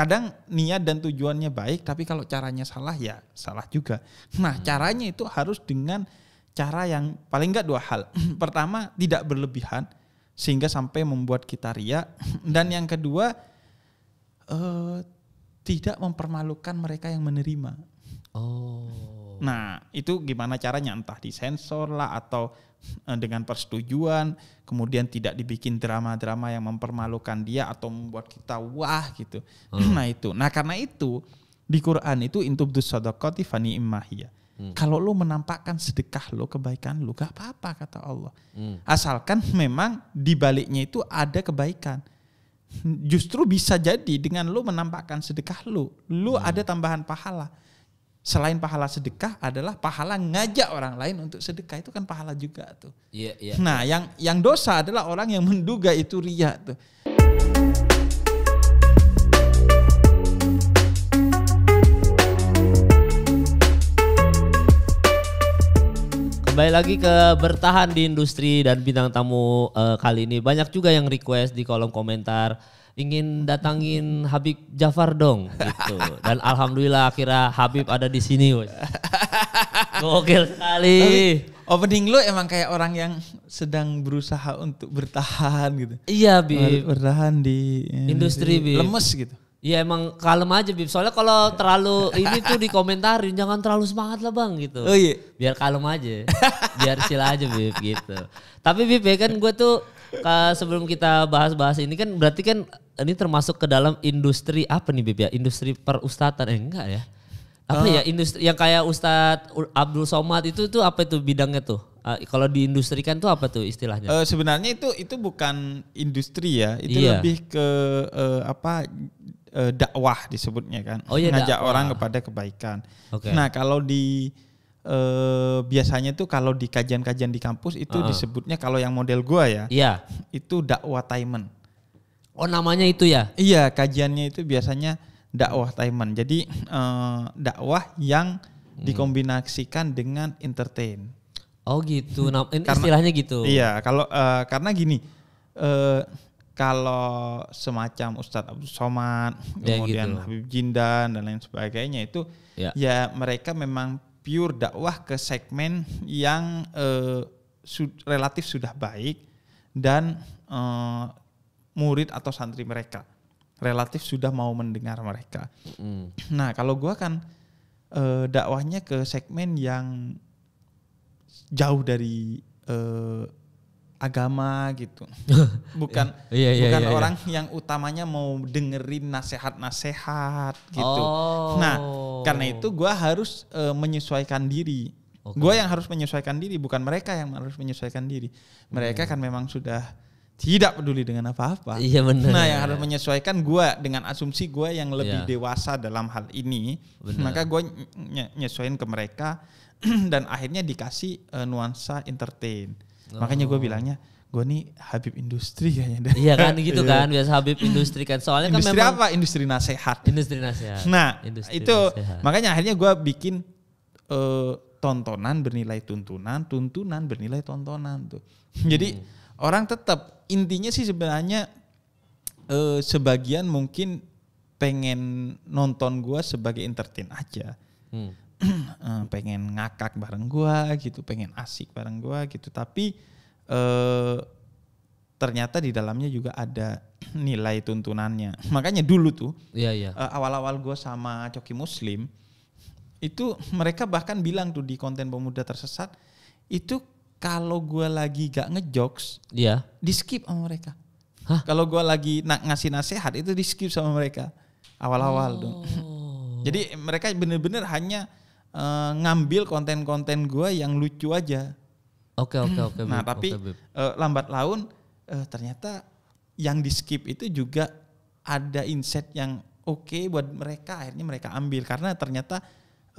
kadang niat dan tujuannya baik tapi kalau caranya salah ya salah juga nah hmm. caranya itu harus dengan cara yang paling enggak dua hal pertama tidak berlebihan sehingga sampai membuat kita ria dan yang kedua eh, tidak mempermalukan mereka yang menerima oh nah itu gimana caranya entah disensor lah atau Eh, dengan persetujuan, kemudian tidak dibikin drama-drama yang mempermalukan dia atau membuat kita wah gitu. Hmm. Nah itu, nah karena itu di Quran itu intubdus sadaqati fani imahia Hmm. Kalau lo menampakkan sedekah lo, kebaikan lo, gak apa-apa kata Allah. Hmm. Asalkan memang di baliknya itu ada kebaikan. Justru bisa jadi dengan lo menampakkan sedekah lo, lo hmm. ada tambahan pahala selain pahala sedekah adalah pahala ngajak orang lain untuk sedekah itu kan pahala juga tuh. Iya, yeah, iya. Yeah. Nah, yang yang dosa adalah orang yang menduga itu riya tuh. Kembali lagi ke bertahan di industri dan bintang tamu uh, kali ini banyak juga yang request di kolom komentar ingin datangin Habib Jafar dong gitu. Dan alhamdulillah akhirnya Habib ada di sini. Gokil sekali. opening lu emang kayak orang yang sedang berusaha untuk bertahan gitu. Iya, Bib. Bertahan di eh, industri, Lemes gitu. Iya emang kalem aja Bib. Soalnya kalau terlalu ini tuh dikomentarin jangan terlalu semangat lah Bang gitu. Oh iya. Biar kalem aja. Biar sila aja Bib gitu. Tapi Bib ya kan gue tuh eh, sebelum kita bahas-bahas ini kan berarti kan ini termasuk ke dalam industri apa nih Bibi ya? Industri perustatan eh, enggak ya? Apa uh, ya industri yang kayak Ustadz Abdul Somad itu tuh apa itu bidangnya tuh? Uh, kalau di industri kan tuh apa tuh istilahnya? Uh, sebenarnya itu itu bukan industri ya, itu iya. lebih ke uh, apa uh, dakwah disebutnya kan. Oh, iya, Ngajak dakwah. orang kepada kebaikan. Okay. Nah, kalau di eh, biasanya tuh kalau di kajian-kajian di kampus itu uh disebutnya kalau yang model gua ya, yeah. itu dakwah timen. Oh namanya itu ya? Iya kajiannya itu biasanya dakwah Taiman. Jadi eh, dakwah yang hmm. dikombinasikan dengan entertain. Oh gitu, nah, ini Karena- istilahnya gitu. Iya, kalau eh, karena gini, eh, kalau semacam Ustadz Abdul Somad, Ya, gitu. kemudian gitu. Habib Jindan dan lain sebagainya itu, Ya. ya mereka memang pure dakwah ke segmen yang eh, su- relatif sudah baik dan eh, murid atau santri mereka relatif sudah mau mendengar mereka mm. nah kalau gue kan e, dakwahnya ke segmen yang jauh dari e, agama gitu bukan yeah, yeah, iya, bukan yeah, orang yang utamanya mau dengerin nasihat nasehat gitu nah, oh. nah karena itu gue harus e, menyesuaikan diri okay. gue yang harus menyesuaikan diri bukan mereka yang harus menyesuaikan diri mereka mm. kan memang sudah tidak peduli dengan apa-apa. Iya benar. Nah yang harus menyesuaikan gue dengan asumsi gue yang lebih iya. dewasa dalam hal ini, bener. maka gue nyesuaikan ke mereka dan akhirnya dikasih uh, nuansa entertain. Oh. Makanya gue bilangnya gue nih Habib industri kayaknya. Iya kan gitu iya. kan biasa Habib industri kan. Soalnya kan industri kan memang apa? Industri nasihat. Industri nasihat. Nah industri itu nasihat. makanya akhirnya gue bikin uh, tontonan bernilai tuntunan, tuntunan bernilai tontonan tuh. Hmm. Jadi orang tetap intinya sih sebenarnya eh, sebagian mungkin pengen nonton gue sebagai entertain aja hmm. Eh, pengen ngakak bareng gue gitu pengen asik bareng gue gitu tapi eh, ternyata di dalamnya juga ada nilai tuntunannya makanya dulu tuh yeah, iya, iya. yeah. awal-awal gue sama coki muslim itu mereka bahkan bilang tuh di konten pemuda tersesat itu kalau gue lagi gak ngejokes, yeah. di skip sama mereka. Kalau gue lagi na ngasih nasihat itu di skip sama mereka awal-awal oh. dong. Jadi mereka bener-bener hanya uh, ngambil konten-konten gue yang lucu aja. Oke oke oke. nah tapi okay, uh, eh, lambat laun uh, ternyata yang di skip itu juga ada insight yang oke okay buat mereka akhirnya mereka ambil karena ternyata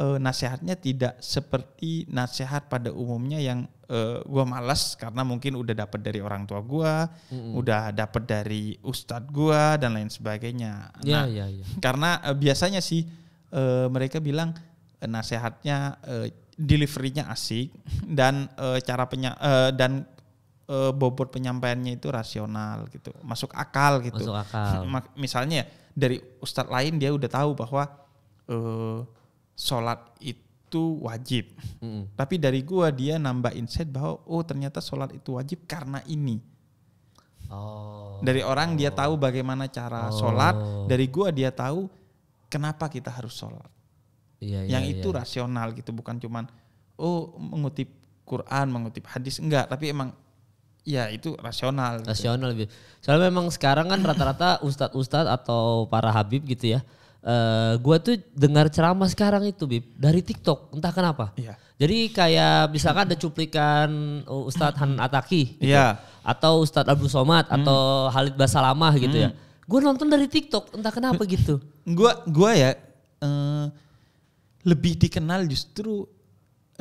e, nasihatnya tidak seperti nasihat pada umumnya yang e, eh, gue malas karena mungkin udah dapet dari orang tua gue, mm-hmm. udah dapet dari ustadz gue dan lain sebagainya. Yeah, nah, yeah, yeah. karena e, biasanya sih e, mereka bilang e, nasihatnya e, deliverynya asik dan e, cara penya e, dan e, bobot penyampaiannya itu rasional gitu, masuk akal gitu. Masuk akal. Misalnya ya, dari ustadz lain dia udah tahu bahwa sholat itu wajib. Mm-hmm. Tapi dari gua dia nambah insight bahwa oh ternyata sholat itu wajib karena ini. Oh. Dari orang oh. dia tahu bagaimana cara oh. sholat. Dari gua dia tahu kenapa kita harus sholat. Iya, iya yang iya, itu iya. rasional gitu bukan cuman oh mengutip Quran mengutip hadis enggak tapi emang ya itu rasional. Gitu. Rasional gitu. Soalnya memang sekarang kan rata-rata ustadz-ustadz atau para habib gitu ya Eh, gue tuh dengar ceramah sekarang itu bib dari TikTok entah kenapa. Iya. Jadi kayak misalkan ada cuplikan Ustadz Han Ataki, gitu, iya. atau Ustadz Abdul Somad hmm. atau Halid Basalamah gitu ya. hmm. ya. Gue nonton dari TikTok entah kenapa gitu. Gue gua ya uh, lebih dikenal justru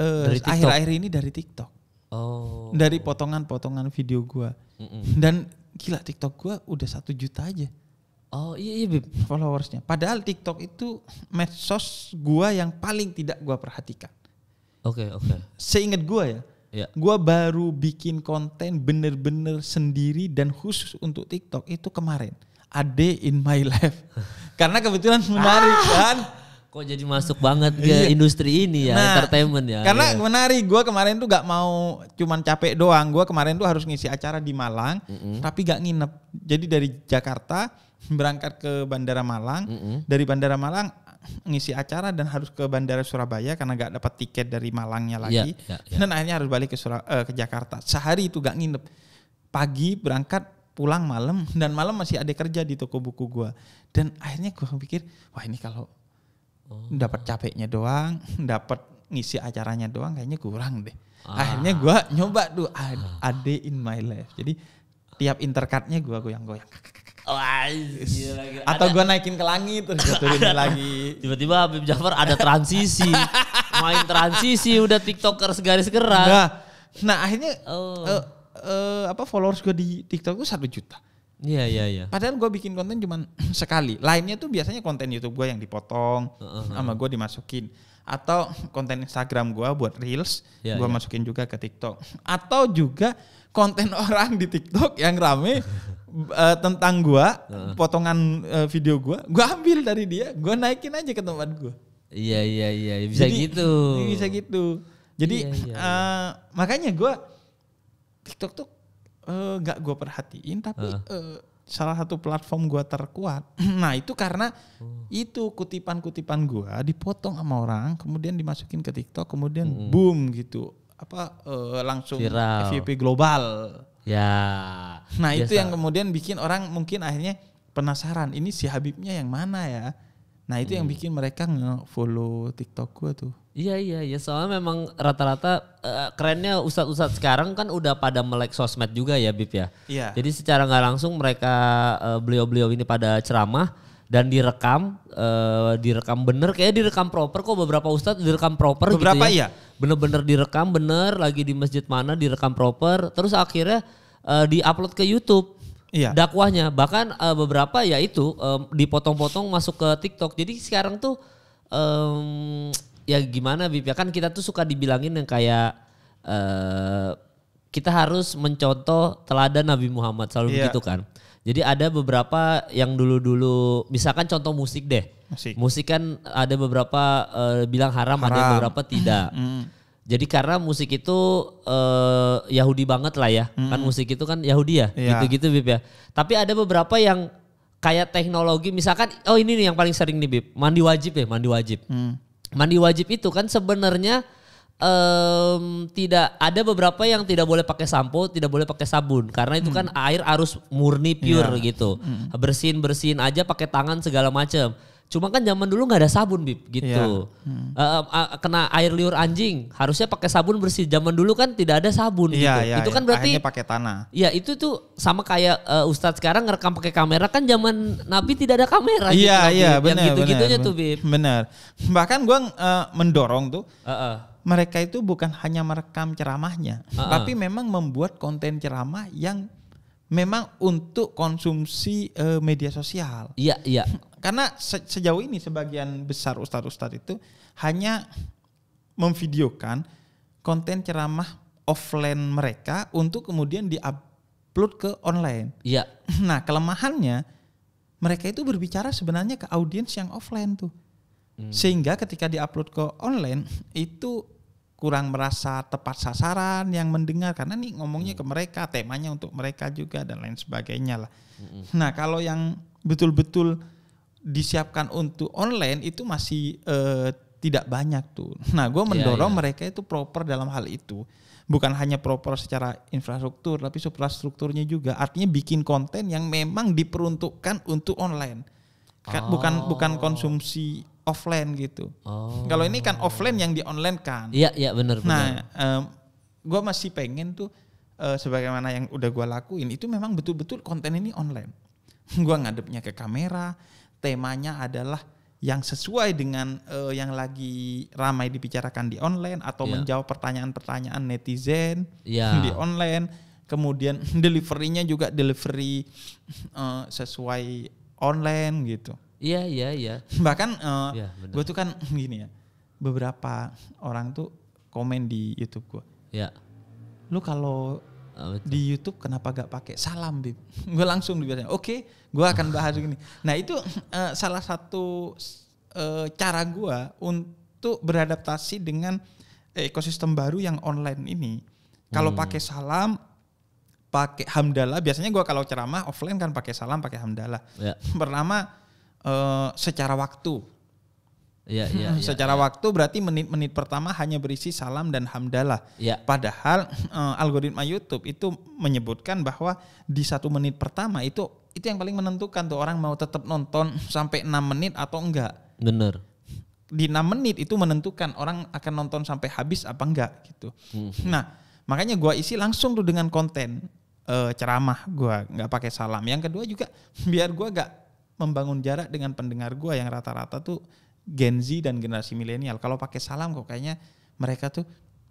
eh, akhir-akhir uh, ini dari TikTok. Oh. Dari potongan-potongan video gue. Mm -mm. Dan gila TikTok gue udah satu juta aja. Oh iya, iya followersnya. Padahal TikTok itu medsos gua yang paling tidak gua perhatikan. Oke, okay, oke. Okay. Seingat gua ya. Yeah. Gua baru bikin konten bener-bener sendiri dan khusus untuk TikTok itu kemarin. A day in my life. Karena kebetulan menarik ah. kan. Kok jadi masuk banget ke iya. industri ini ya, nah, entertainment ya. Karena iya. menarik, gue kemarin tuh gak mau cuman capek doang. Gue kemarin tuh harus ngisi acara di Malang, mm -hmm. tapi gak nginep. Jadi dari Jakarta berangkat ke Bandara Malang. Mm -hmm. Dari Bandara Malang ngisi acara dan harus ke Bandara Surabaya karena gak dapat tiket dari Malangnya iya, lagi. Yeah, yeah, yeah. Dan akhirnya harus balik ke Surab uh, eh, ke Jakarta. Sehari itu gak nginep. Pagi berangkat pulang malam dan malam masih ada kerja di toko buku gue dan akhirnya gue pikir wah ini kalau oh. dapat capeknya doang dapat ngisi acaranya doang kayaknya kurang deh ah. akhirnya gue nyoba tuh ade in my life jadi tiap interkatnya gue goyang-goyang Wah, oh, Atau gue naikin ke langit terus gue turunin lagi. Tiba-tiba Habib Jafar ada transisi. Main transisi udah TikToker segaris keras. Nah, nah akhirnya oh. uh, uh, apa followers gue di TikTok gue satu juta. Iya iya iya. Padahal gue bikin konten cuma sekali. Lainnya tuh biasanya konten YouTube gue yang dipotong, uh, huh sama gue dimasukin. Atau konten Instagram gue buat reels, yeah, gue yeah. masukin juga ke TikTok. Atau juga konten orang di TikTok yang rame uh, tentang gua, uh. potongan uh, video gua, gua ambil dari dia, gua naikin aja ke tempat gua. Iya iya iya, bisa Jadi, gitu. Iya, bisa gitu. Jadi iya, iya. Uh, makanya gua TikTok tuh uh, gak gua perhatiin tapi uh. Uh, salah satu platform gua terkuat. nah, itu karena uh. itu kutipan-kutipan gua dipotong sama orang, kemudian dimasukin ke TikTok, kemudian uh. boom gitu. Apa uh, langsung Viral. global. Ya. Nah, biasa. itu yang kemudian bikin orang mungkin akhirnya penasaran, ini si Habibnya yang mana ya? Nah, itu hmm. yang bikin mereka nge-follow TikTok gua tuh. Iya iya iya soalnya memang rata-rata uh, kerennya ustadz-ustadz sekarang kan udah pada melek sosmed juga ya Bib ya. Iya. Jadi secara nggak langsung mereka beliau eh, beliau-beliau ini pada ceramah dan direkam uh, direkam bener kayak direkam proper kok beberapa ustadz direkam proper gitu beberapa gitu ya. iya bener-bener direkam bener lagi di masjid mana direkam proper terus akhirnya uh, diupload ke YouTube iya. dakwahnya bahkan uh, beberapa ya itu um, dipotong-potong masuk ke TikTok jadi sekarang tuh um, ya gimana Bip ya kan kita tuh suka dibilangin yang kayak uh, kita harus mencontoh teladan Nabi Muhammad selalu iya. begitu kan jadi ada beberapa yang dulu-dulu misalkan contoh musik deh musik, musik kan ada beberapa uh, bilang haram, haram ada beberapa tidak mm jadi karena musik itu uh, Yahudi banget lah ya, hmm. kan musik itu kan Yahudi ya, iya. gitu-gitu Bib ya. Tapi ada beberapa yang kayak teknologi, misalkan oh ini nih yang paling sering nih Bib, mandi wajib ya, mandi wajib. Hmm. Mandi wajib itu kan sebenarnya um, tidak ada beberapa yang tidak boleh pakai sampo, tidak boleh pakai sabun karena itu kan hmm. air harus murni pure yeah. gitu. Hmm. Bersihin bersihin aja pakai tangan segala macam. Cuma kan zaman dulu nggak ada sabun bib gitu. Ya. Hmm. Uh, uh, kena air liur anjing harusnya pakai sabun bersih. Zaman dulu kan tidak ada sabun ya, gitu. Ya, itu iya. kan berarti Akhirnya pakai tanah. Iya itu tuh sama kayak uh, Ustadz sekarang ngerekam pakai kamera kan zaman Nabi tidak ada kamera. gitu. Iya iya benar. Gitu-gitunya tuh bib. Benar. Bahkan gua uh, mendorong tuh. Uh -uh. Mereka itu bukan hanya merekam ceramahnya, uh -uh. tapi memang membuat konten ceramah yang memang untuk konsumsi uh, media sosial. Iya, iya. Karena se sejauh ini sebagian besar ustadz-ustadz itu hanya memvideokan konten ceramah offline mereka untuk kemudian diupload ke online. Iya. Nah, kelemahannya mereka itu berbicara sebenarnya ke audiens yang offline tuh. Hmm. Sehingga ketika diupload ke online itu kurang merasa tepat sasaran yang mendengar karena nih ngomongnya hmm. ke mereka, temanya untuk mereka juga dan lain sebagainya lah. Hmm. Nah, kalau yang betul-betul disiapkan untuk online itu masih eh, tidak banyak tuh. Nah, gue iya, mendorong yeah, yeah. mereka itu proper dalam hal itu. Bukan hanya proper secara infrastruktur, tapi suprastrukturnya juga. Artinya bikin konten yang memang diperuntukkan untuk online. oh. bukan bukan konsumsi offline gitu. Oh. Kalau ini kan offline yang di online kan. Iya, yeah, iya yeah, benar benar. Nah, um, gue masih pengen tuh uh, sebagaimana yang udah gue lakuin itu memang betul-betul konten ini online. gue ngadepnya ke kamera, temanya adalah yang sesuai dengan uh, yang lagi ramai dibicarakan di online atau yeah. menjawab pertanyaan-pertanyaan netizen yeah. di online kemudian deliverynya juga delivery uh, sesuai online gitu iya yeah, iya yeah, iya yeah. bahkan uh, eh, yeah, iya, gue tuh kan gini ya beberapa orang tuh komen di YouTube gue ya yeah. lu kalau Ah, di YouTube kenapa gak pakai salam bib gue langsung biasanya oke okay, gue akan bahas ini nah itu uh, salah satu uh, cara gue untuk beradaptasi dengan ekosistem baru yang online ini kalau hmm. pakai salam pakai hamdalah biasanya gue kalau ceramah offline kan pakai salam pakai hamdalah yeah. pertama uh, secara waktu Ya, ya, Secara ya. waktu berarti menit-menit pertama hanya berisi salam dan hamdalah. Ya. Padahal eh, algoritma YouTube itu menyebutkan bahwa di satu menit pertama itu itu yang paling menentukan tuh orang mau tetap nonton sampai enam menit atau enggak. Bener. Di enam menit itu menentukan orang akan nonton sampai habis apa enggak gitu. Hmm. Nah makanya gua isi langsung tuh dengan konten eh, ceramah gua nggak pakai salam. Yang kedua juga biar gua gak membangun jarak dengan pendengar gua yang rata-rata tuh Gen Z dan generasi milenial. Kalau pakai salam kok kayaknya mereka tuh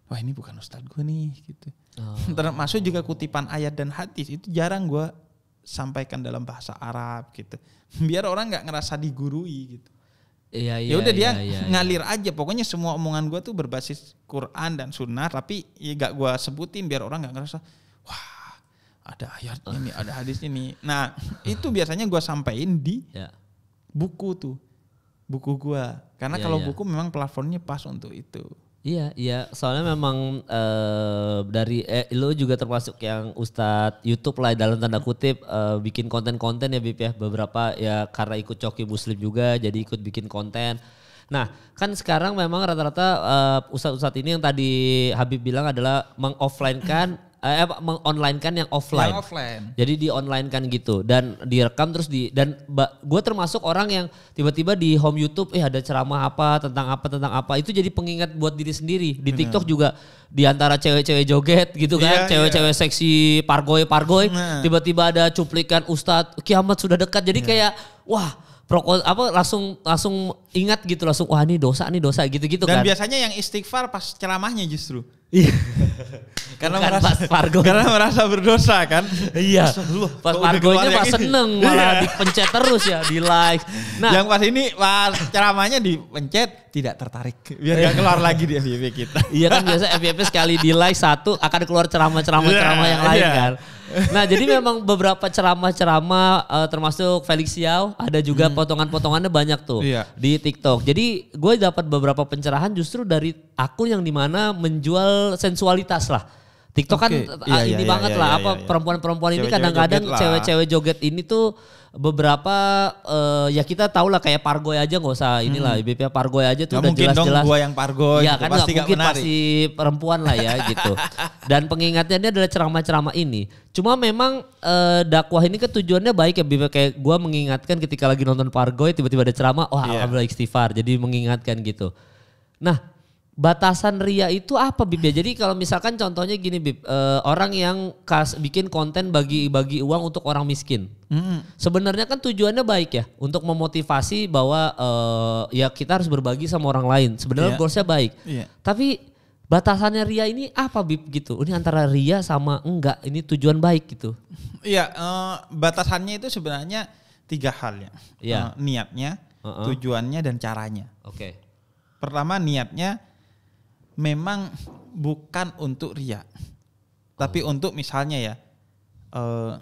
wah ini bukan ustadz gue nih gitu. Oh. Termasuk juga kutipan ayat dan hadis itu jarang gue sampaikan dalam bahasa Arab gitu. Biar orang nggak ngerasa digurui gitu. Iya, iya, ya udah iya, dia iya, iya. ngalir iya. aja. Pokoknya semua omongan gue tuh berbasis Quran dan Sunnah, tapi ya gak gue sebutin biar orang nggak ngerasa wah ada ayat ini, ada hadis ini. Nah, itu biasanya gue sampaikan di ya. buku tuh buku gua. Karena yeah, kalau yeah. buku memang platformnya pas untuk itu. Iya, iya. Soalnya memang uh, dari eh, lo juga termasuk yang Ustadz YouTube lah dalam tanda kutip uh, bikin konten-konten ya Bip ya beberapa ya karena ikut coki Muslim juga jadi ikut bikin konten. Nah, kan sekarang memang rata-rata uh, ustadz-ustadz ini yang tadi Habib bilang adalah mengoffline kan eh, online kan yang offline. Yang offline. Jadi di online kan gitu dan direkam terus di dan gue termasuk orang yang tiba-tiba di home YouTube eh ada ceramah apa tentang apa tentang apa itu jadi pengingat buat diri sendiri. Di Bener. TikTok juga di antara cewek-cewek joget gitu kan, iya, cewek-cewek yeah, seksi pargoy-pargoy, nah. tiba-tiba ada cuplikan Ustadz kiamat sudah dekat. Jadi yeah. kayak wah proko apa langsung langsung ingat gitu langsung wah ini dosa nih dosa gitu-gitu kan. Dan biasanya yang istighfar pas ceramahnya justru. Iya. karena Bukan merasa pas Fargo. karena merasa berdosa kan. iya. Pas nya pas seneng ini. Iya. malah iya. dipencet terus ya di like. Nah, yang pas ini pas ceramahnya dipencet tidak tertarik biar nggak keluar iya. lagi di FYP kita. iya kan biasa FYP sekali di like satu akan keluar ceramah-ceramah iya, ceramah yang lain yeah. kan. Nah jadi memang beberapa ceramah-ceramah uh, termasuk Felix Xiao ada juga hmm. potongan-potongannya banyak tuh yeah. di TikTok. Jadi gue dapat beberapa pencerahan justru dari akun yang dimana menjual sensualitas lah TikTok okay. kan yeah, ini yeah, banget yeah, lah yeah, apa iya. perempuan-perempuan ini kadang-kadang cewek-cewek joget ini tuh beberapa uh, ya kita tahu lah kayak Pargoy aja nggak usah inilah hmm. IBP Pargoy aja tuh gak udah jelas-jelas. Dong gua yang Pargoy. Ya kan pasti gak mungkin pasti perempuan lah ya gitu. Dan pengingatnya ini adalah ceramah-ceramah ini. Cuma memang uh, dakwah ini ketujuannya kan baik ya Bip kayak gua mengingatkan ketika lagi nonton Pargoy tiba-tiba ada ceramah, oh, yeah. alhamdulillah iya. istighfar. Jadi mengingatkan gitu. Nah, batasan ria itu apa Bib ya? Jadi kalau misalkan contohnya gini Bib, uh, orang yang kas, bikin konten bagi-bagi uang untuk orang miskin. Mm. Sebenarnya kan tujuannya baik ya, untuk memotivasi bahwa uh, ya kita harus berbagi sama orang lain. Sebenarnya yeah. goalsnya baik. Yeah. Tapi batasannya ria ini apa Bib gitu? Ini antara ria sama enggak, ini tujuan baik gitu. Iya, yeah, uh, batasannya itu sebenarnya tiga hal ya. Yeah. Iya. Uh, niatnya, uh -uh. tujuannya dan caranya. Oke. Okay. Pertama niatnya memang bukan untuk ria, tapi oh. untuk misalnya ya eh,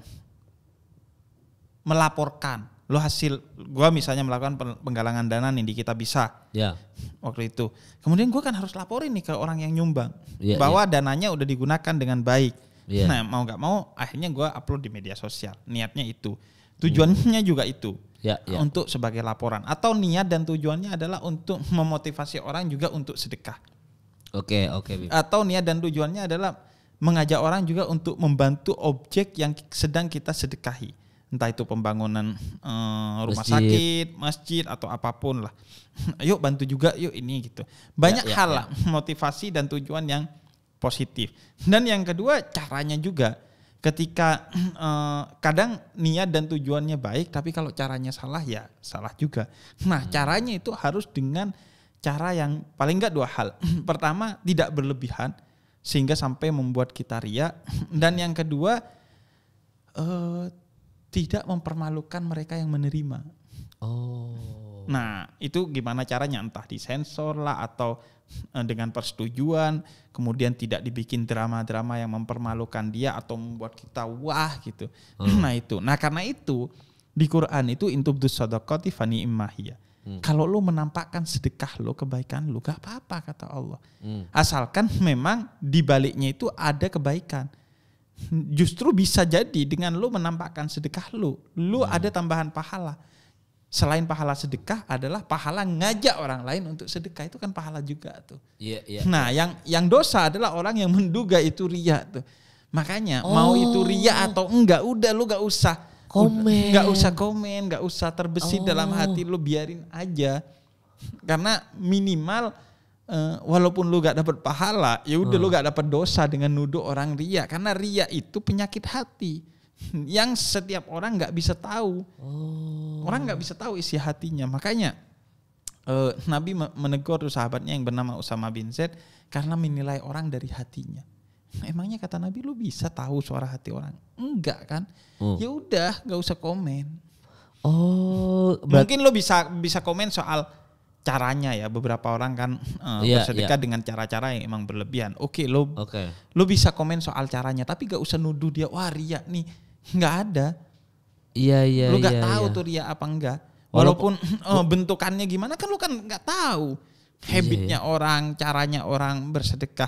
melaporkan lo hasil gue misalnya melakukan penggalangan dana nih di kita bisa ya waktu itu kemudian gue kan harus laporin nih ke orang yang nyumbang yeah, ya. bahwa yeah. dananya udah digunakan dengan baik yeah. nah mau nggak mau akhirnya gue upload di media sosial niatnya itu tujuannya hmm. juga itu ya, ya. untuk sebagai laporan atau niat dan tujuannya adalah untuk memotivasi orang juga untuk sedekah Oke, okay, oke. Okay. Atau niat dan tujuannya adalah mengajak orang juga untuk membantu objek yang sedang kita sedekahi. Entah itu pembangunan eh, rumah masjid. sakit, masjid atau apapun lah. yuk bantu juga yuk ini gitu. Banyak ya, ya, hal ya. motivasi dan tujuan yang positif. Dan yang kedua caranya juga ketika eh, kadang niat dan tujuannya baik tapi kalau caranya salah ya salah juga. Nah, hmm. caranya itu harus dengan cara yang paling enggak dua hal. Pertama, tidak berlebihan sehingga sampai membuat kita ria dan yang kedua eh, tidak mempermalukan mereka yang menerima. Oh. Nah, itu gimana caranya entah disensor lah atau eh, dengan persetujuan, kemudian tidak dibikin drama-drama yang mempermalukan dia atau membuat kita wah gitu. Hmm. Nah, itu. Nah, karena itu di Quran itu intubdus sadaqati fani immahiyah Hmm. Kalau lo menampakkan sedekah lo, kebaikan lo, gak apa-apa kata Allah. Hmm. Asalkan memang di baliknya itu ada kebaikan. Justru bisa jadi dengan lo menampakkan sedekah lo, lo hmm. ada tambahan pahala. Selain pahala sedekah adalah pahala ngajak orang lain untuk sedekah itu kan pahala juga tuh. Yeah, yeah, nah, yang yang dosa adalah orang yang menduga itu riak tuh. Makanya oh. mau itu riak atau enggak udah lo gak usah komen nggak usah komen nggak usah terbesit oh. dalam hati lu biarin aja karena minimal uh, walaupun lu gak dapet pahala ya udah hmm. lu gak dapet dosa dengan nuduh orang ria karena ria itu penyakit hati yang setiap orang nggak bisa tahu oh. orang nggak bisa tahu isi hatinya makanya uh, Nabi menegur sahabatnya yang bernama Usama bin Zaid karena menilai orang dari hatinya Emangnya kata Nabi lu bisa tahu suara hati orang? Enggak kan? Hmm. Ya udah, nggak usah komen. Oh, mungkin lu bisa bisa komen soal caranya ya beberapa orang kan uh, eh, yeah, bersedekah yeah. dengan cara-cara yang emang berlebihan. Oke, okay, lo okay. lo bisa komen soal caranya tapi gak usah nuduh dia wah ria nih. nggak ada. Iya yeah, iya yeah, Lu gak yeah, tahu yeah. tuh ria apa enggak. Walaupun uh, bentukannya gimana kan lu kan nggak tahu iya, iya, habitnya yeah, yeah. orang, caranya orang bersedekah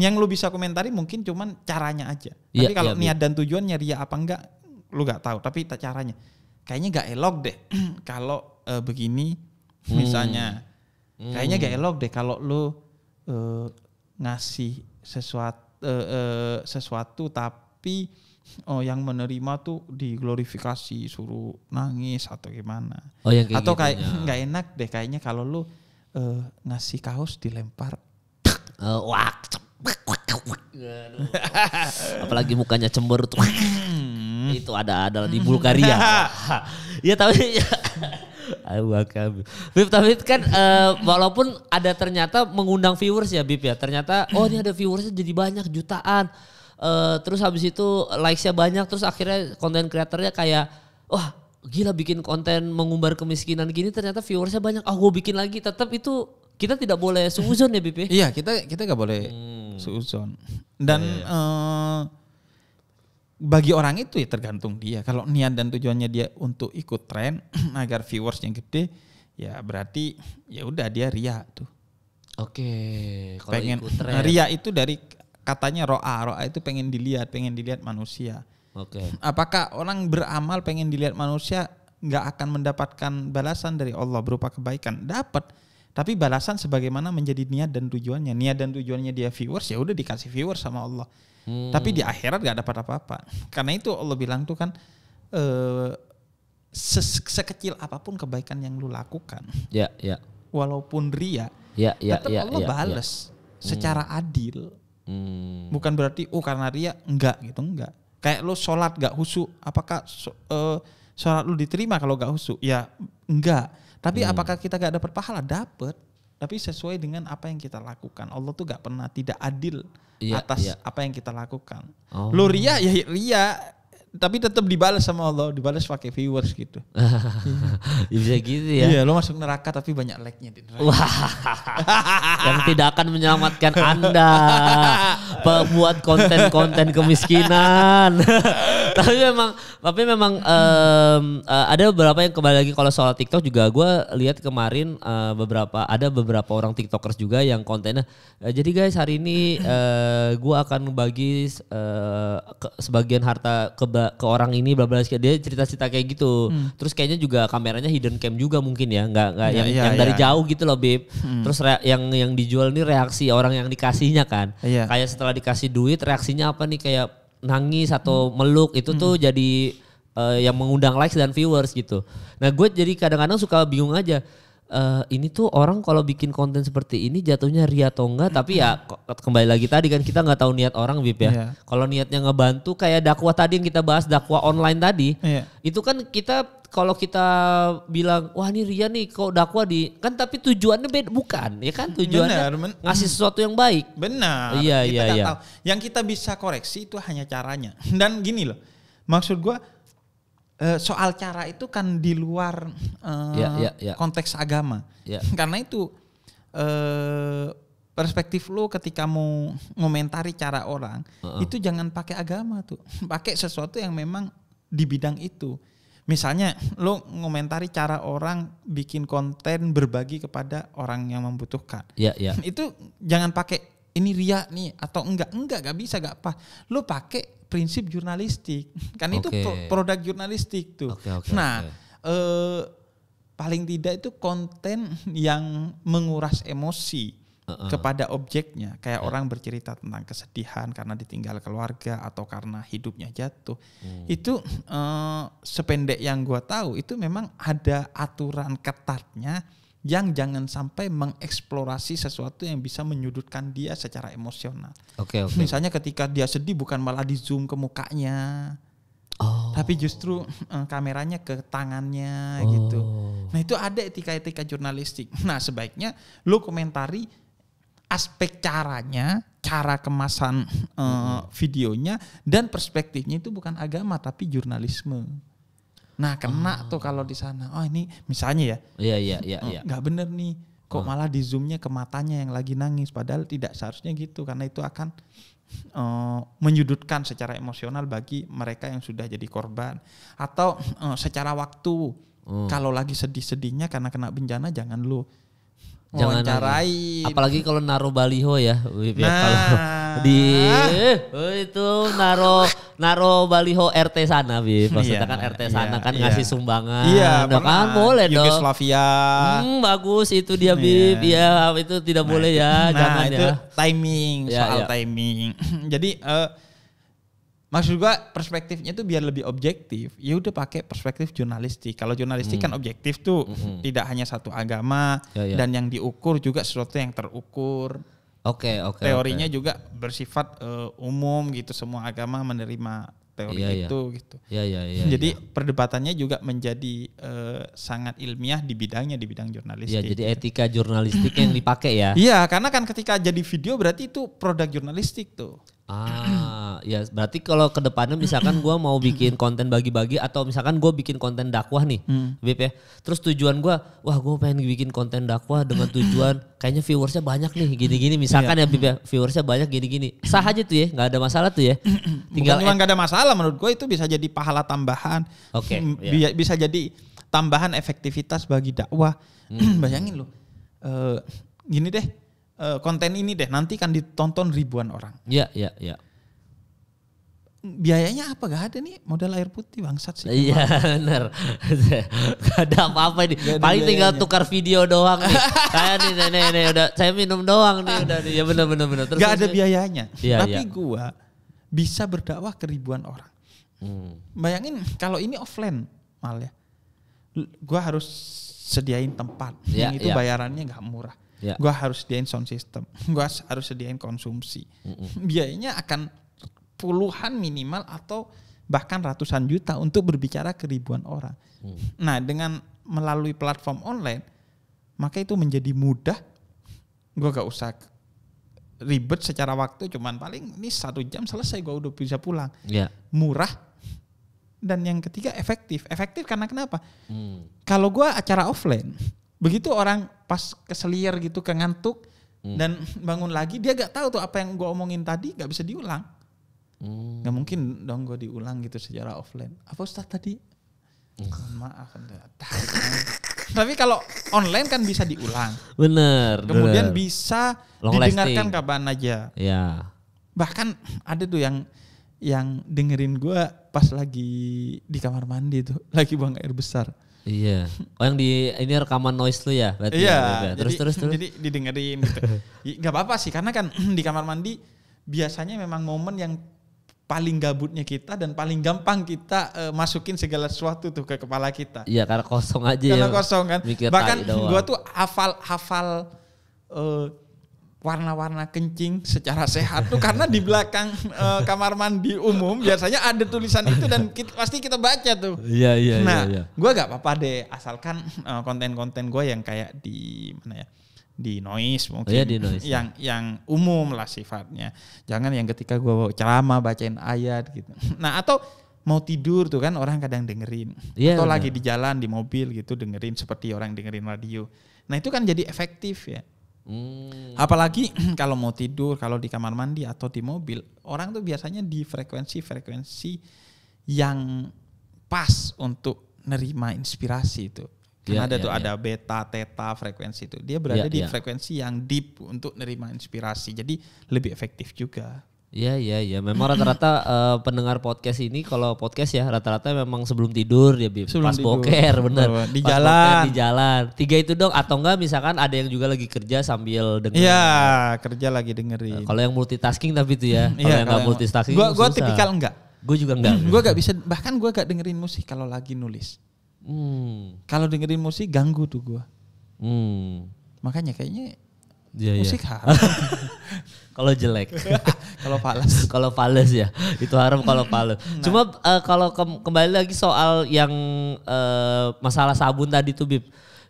yang lu bisa komentari mungkin cuman caranya aja tapi iya, kalau iya, iya. ya, niat dan tujuannya ria apa enggak lu gak tahu tapi caranya kayaknya gak elok deh kalau uh, begini hmm. misalnya hmm. kayaknya gak elok deh kalau lu uh, ngasih sesuatu uh, eh, uh, sesuatu tapi oh yang menerima tuh diglorifikasi suruh nangis atau gimana oh, yang kayak atau kayak nggak enak deh kayaknya kalau lu uh, ngasih kaos dilempar uh, wah Apalagi mukanya cemberut. Hmm. itu ada adalah di Bulgaria. ya tapi Bip, tapi kan uh, walaupun ada ternyata mengundang viewers ya Bib ya. Ternyata oh ini ada viewersnya jadi banyak jutaan. Uh, terus habis itu likesnya banyak terus akhirnya konten kreatornya kayak wah gila bikin konten mengumbar kemiskinan gini ternyata viewersnya banyak. Ah oh, gue bikin lagi tetap itu kita tidak boleh suzon ya Bib ya. Iya kita kita nggak boleh hmm Hmm. Suuzon. seuzon dan ya, ya. Uh, bagi orang itu ya tergantung dia kalau niat dan tujuannya dia untuk ikut tren agar viewersnya gede ya berarti ya udah dia ria tuh oke okay, pengen ikut tren. ria itu dari katanya roa roa itu pengen dilihat pengen dilihat manusia oke okay. apakah orang beramal pengen dilihat manusia nggak akan mendapatkan balasan dari Allah berupa kebaikan dapat tapi balasan sebagaimana menjadi niat dan tujuannya. Niat dan tujuannya dia viewers ya udah dikasih viewers sama Allah. Hmm. Tapi di akhirat gak dapat apa-apa. Karena itu Allah bilang tuh kan eh, sekecil apapun kebaikan yang lu lakukan. Ya, ya. Walaupun ria, ya, ya, tetap ya, Allah ya, ya. bales ya. secara hmm. adil. Hmm. Bukan berarti oh karena ria enggak gitu, enggak. Kayak lu sholat gak husu, apakah so, uh, sholat lu diterima kalau gak husu? Ya enggak tapi hmm. apakah kita gak dapat pahala? Dapat. Tapi sesuai dengan apa yang kita lakukan. Allah tuh gak pernah tidak adil iya, atas iya. apa yang kita lakukan. Oh. Lu ria ya ria tapi tetap dibalas sama Allah, dibalas pakai viewers gitu. ya bisa gitu ya. Iya, lo masuk neraka tapi banyak like-nya di neraka. yang tidak akan menyelamatkan Anda pembuat konten-konten kemiskinan. tapi memang tapi memang um, ada beberapa yang kembali lagi kalau soal TikTok juga gue lihat kemarin uh, beberapa ada beberapa orang TikTokers juga yang kontennya uh, jadi guys hari ini uh, gue akan bagi uh, ke, sebagian harta kebal ke orang ini bla bla dia cerita-cerita kayak gitu. Hmm. Terus kayaknya juga kameranya hidden cam juga mungkin ya, nggak nggak ya, yang, ya, yang ya. dari iya. jauh gitu loh, Bib. Hmm. Terus yang yang dijual nih reaksi orang yang dikasihnya kan. Ya. Kayak setelah dikasih duit reaksinya apa nih kayak nangis atau hmm. meluk itu hmm. tuh jadi uh, yang mengundang likes dan viewers gitu. Nah, gue jadi kadang-kadang suka bingung aja Uh, ini tuh orang kalau bikin konten seperti ini jatuhnya ria atau enggak tapi ya kembali lagi tadi kan kita nggak tahu niat orang Bib ya yeah. kalau niatnya ngebantu kayak dakwah tadi yang kita bahas dakwah online tadi yeah. itu kan kita kalau kita bilang wah ini ria nih kok dakwah di kan tapi tujuannya beda bukan ya kan tujuannya benar, ngasih sesuatu yang baik benar iya kita iya iya tahu. yang kita bisa koreksi itu hanya caranya dan gini loh maksud gua Eh, soal cara itu kan di luar uh, eh, yeah, yeah, yeah. konteks agama. Yeah. Karena itu uh, perspektif lo ketika mau ngomentari cara orang uh -uh. itu jangan pakai agama tuh, pakai sesuatu yang memang di bidang itu. Misalnya lo ngomentari cara orang bikin konten berbagi kepada orang yang membutuhkan. Yeah, yeah. Itu jangan pakai ini ria nih atau enggak enggak gak bisa gak apa Lo pakai prinsip jurnalistik kan itu pro produk jurnalistik tuh okay, okay, nah okay. Eh, paling tidak itu konten yang menguras emosi uh-uh. kepada objeknya kayak uh. orang bercerita tentang kesedihan karena ditinggal keluarga atau karena hidupnya jatuh hmm. itu eh, sependek yang gua tahu itu memang ada aturan ketatnya yang jangan sampai mengeksplorasi sesuatu yang bisa menyudutkan dia secara emosional. Oke, okay, Okay. Misalnya ketika dia sedih bukan malah di zoom ke mukanya. Oh. Tapi justru eh, kameranya ke tangannya gitu. oh. gitu. Nah, itu ada etika-etika jurnalistik. Nah, sebaiknya lo komentari aspek caranya, cara kemasan uh, videonya dan perspektifnya itu bukan agama tapi jurnalisme. Nah, kena oh. tuh kalau di sana. Oh, ini misalnya ya. Iya, iya, iya, oh, iya. Enggak bener nih. Kok oh. malah di zoomnya ke matanya yang lagi nangis padahal tidak seharusnya gitu karena itu akan uh, menyudutkan secara emosional bagi mereka yang sudah jadi korban atau uh, secara waktu. Oh. Kalau lagi sedih-sedihnya karena kena bencana jangan lu jangan wawancarai. Apalagi kalau naruh baliho ya. ya nah. Kalau di eh, oh itu naruh naro baliho RT sana, Bi. Maksudnya yeah, kan RT sana iya, kan yeah. ngasih sumbangan. Iya, yeah, kan boleh dong. Yugoslavia. Hmm, bagus itu dia, iya. Bi. Iya, yeah. itu tidak nah, boleh ya, nah, jangan itu ya. timing, iya, soal yeah. timing. Jadi uh, maksud gua perspektifnya tuh biar lebih objektif ya udah pakai perspektif jurnalistik kalau jurnalistik hmm. kan objektif tuh hmm. tidak hanya satu agama ya, ya. dan yang diukur juga sesuatu yang terukur Oke, okay, oke. Okay, Teorinya okay. juga bersifat uh, umum gitu, semua agama menerima teori iya, iya. itu iya. gitu. Iya, iya, iya. Jadi iya. perdebatannya juga menjadi uh, sangat ilmiah di bidangnya di bidang jurnalistik. Iya, jadi gitu. etika jurnalistik yang dipakai ya. Iya, karena kan ketika jadi video berarti itu produk jurnalistik tuh. Ah, ya berarti kalau kedepannya misalkan gue mau bikin konten bagi-bagi atau misalkan gue bikin konten dakwah nih, hmm. Bip ya. Terus tujuan gue, wah gue pengen bikin konten dakwah dengan tujuan kayaknya viewersnya banyak nih, gini-gini. Misalkan yeah. ya Bip ya, viewersnya banyak gini-gini. Sah aja tuh ya, nggak ada masalah tuh ya. Tinggal Bukan eh gak ada masalah menurut gue itu bisa jadi pahala tambahan. Oke. Okay, hmm, iya. yeah. Bisa jadi tambahan efektivitas bagi dakwah. Hmm. Bayangin loh, uh, gini deh Eh, konten ini deh nanti kan ditonton ribuan orang. Iya, iya, iya. Biayanya apa gak ada nih modal air putih bangsat sih. Iya benar. gak ada apa-apa nih. Paling biayanya. tinggal tukar video doang nih. saya kan nih nih, nih, nih, udah saya minum doang nih udah nih. Ya benar benar benar. gak ada biayanya. Ya, Tapi ya. gua bisa berdakwah ke ribuan orang. Hmm. Bayangin kalau ini offline mal ya. Gua harus sediain tempat. Ya, yang itu ya. bayarannya nggak murah yeah. gue harus sediain sound system, gue harus sediain konsumsi. Mm-mm. Biayanya akan puluhan minimal atau bahkan ratusan juta untuk berbicara ke ribuan orang. Mm. Nah, dengan melalui platform online, maka itu menjadi mudah. Gue gak usah ribet secara waktu, cuman paling ini satu jam selesai gue udah bisa pulang. Yeah. Murah dan yang ketiga efektif. Efektif karena kenapa? Hmm. Kalau gue acara offline begitu orang pas keselir gitu ke ngantuk hmm. dan bangun lagi dia gak tahu tuh apa yang gue omongin tadi gak bisa diulang hmm. gak mungkin dong gue diulang gitu secara offline apa ustadz tadi hmm. maaf tapi kalau online kan bisa diulang bener kemudian bener. bisa Long didengarkan kapan aja ya bahkan ada tuh yang yang dengerin gue pas lagi di kamar mandi tuh lagi buang air besar Iya. Oh yang di ini rekaman noise lu ya berarti. Iya. Ya, ya. terus jadi, terus terus. Jadi didengerin gitu. Gak apa-apa sih karena kan di kamar mandi biasanya memang momen yang paling gabutnya kita dan paling gampang kita uh, masukin segala sesuatu tuh ke kepala kita. Iya karena kosong aja karena ya. kosong kan. Bahkan gua tuh hafal hafal uh, eh, warna-warna kencing secara sehat tuh karena di belakang e, kamar mandi umum biasanya ada tulisan itu dan kita, pasti kita baca tuh. Iya iya. iya nah, iya, iya. gue gak apa-apa deh asalkan e, konten-konten gue yang kayak di mana ya di noise mungkin oh, iya, di noise. yang yang umum lah sifatnya. Jangan yang ketika gue bawa ceramah bacain ayat gitu. Nah atau mau tidur tuh kan orang kadang dengerin yeah, atau bener. lagi di jalan di mobil gitu dengerin seperti orang dengerin radio. Nah itu kan jadi efektif ya. Hmm. Apalagi kalau mau tidur, kalau di kamar mandi atau di mobil, orang tuh biasanya di frekuensi-frekuensi yang pas untuk nerima inspirasi itu. karena iya, yeah, ada yeah, tuh yeah. ada beta, teta frekuensi itu. Dia berada yeah, di yeah. frekuensi yang deep untuk nerima inspirasi. Jadi lebih efektif juga. Iya iya iya. Memang rata-rata uh, pendengar podcast ini kalau podcast ya rata-rata memang sebelum tidur dia ya, pas tidur. boker bener. di pas jalan. Boker, di jalan. Tiga itu dong atau enggak misalkan ada yang juga lagi kerja sambil dengar Iya, kerja lagi dengerin. Uh, kalau yang multitasking tapi itu ya. Iya, kalau ya, yang enggak multitasking. Gua gua susah. tipikal enggak. Gue juga enggak. gue gak bisa bahkan gue gak dengerin musik kalau lagi nulis. Hmm. Kalau dengerin musik ganggu tuh gue. Hmm. Makanya kayaknya yeah, iya. musik yeah. haram. kalau jelek, kalau fals, kalau fals ya itu haram kalau fals. Nah. Cuma uh, kalau ke kembali lagi soal yang uh, masalah sabun tadi tuh Bib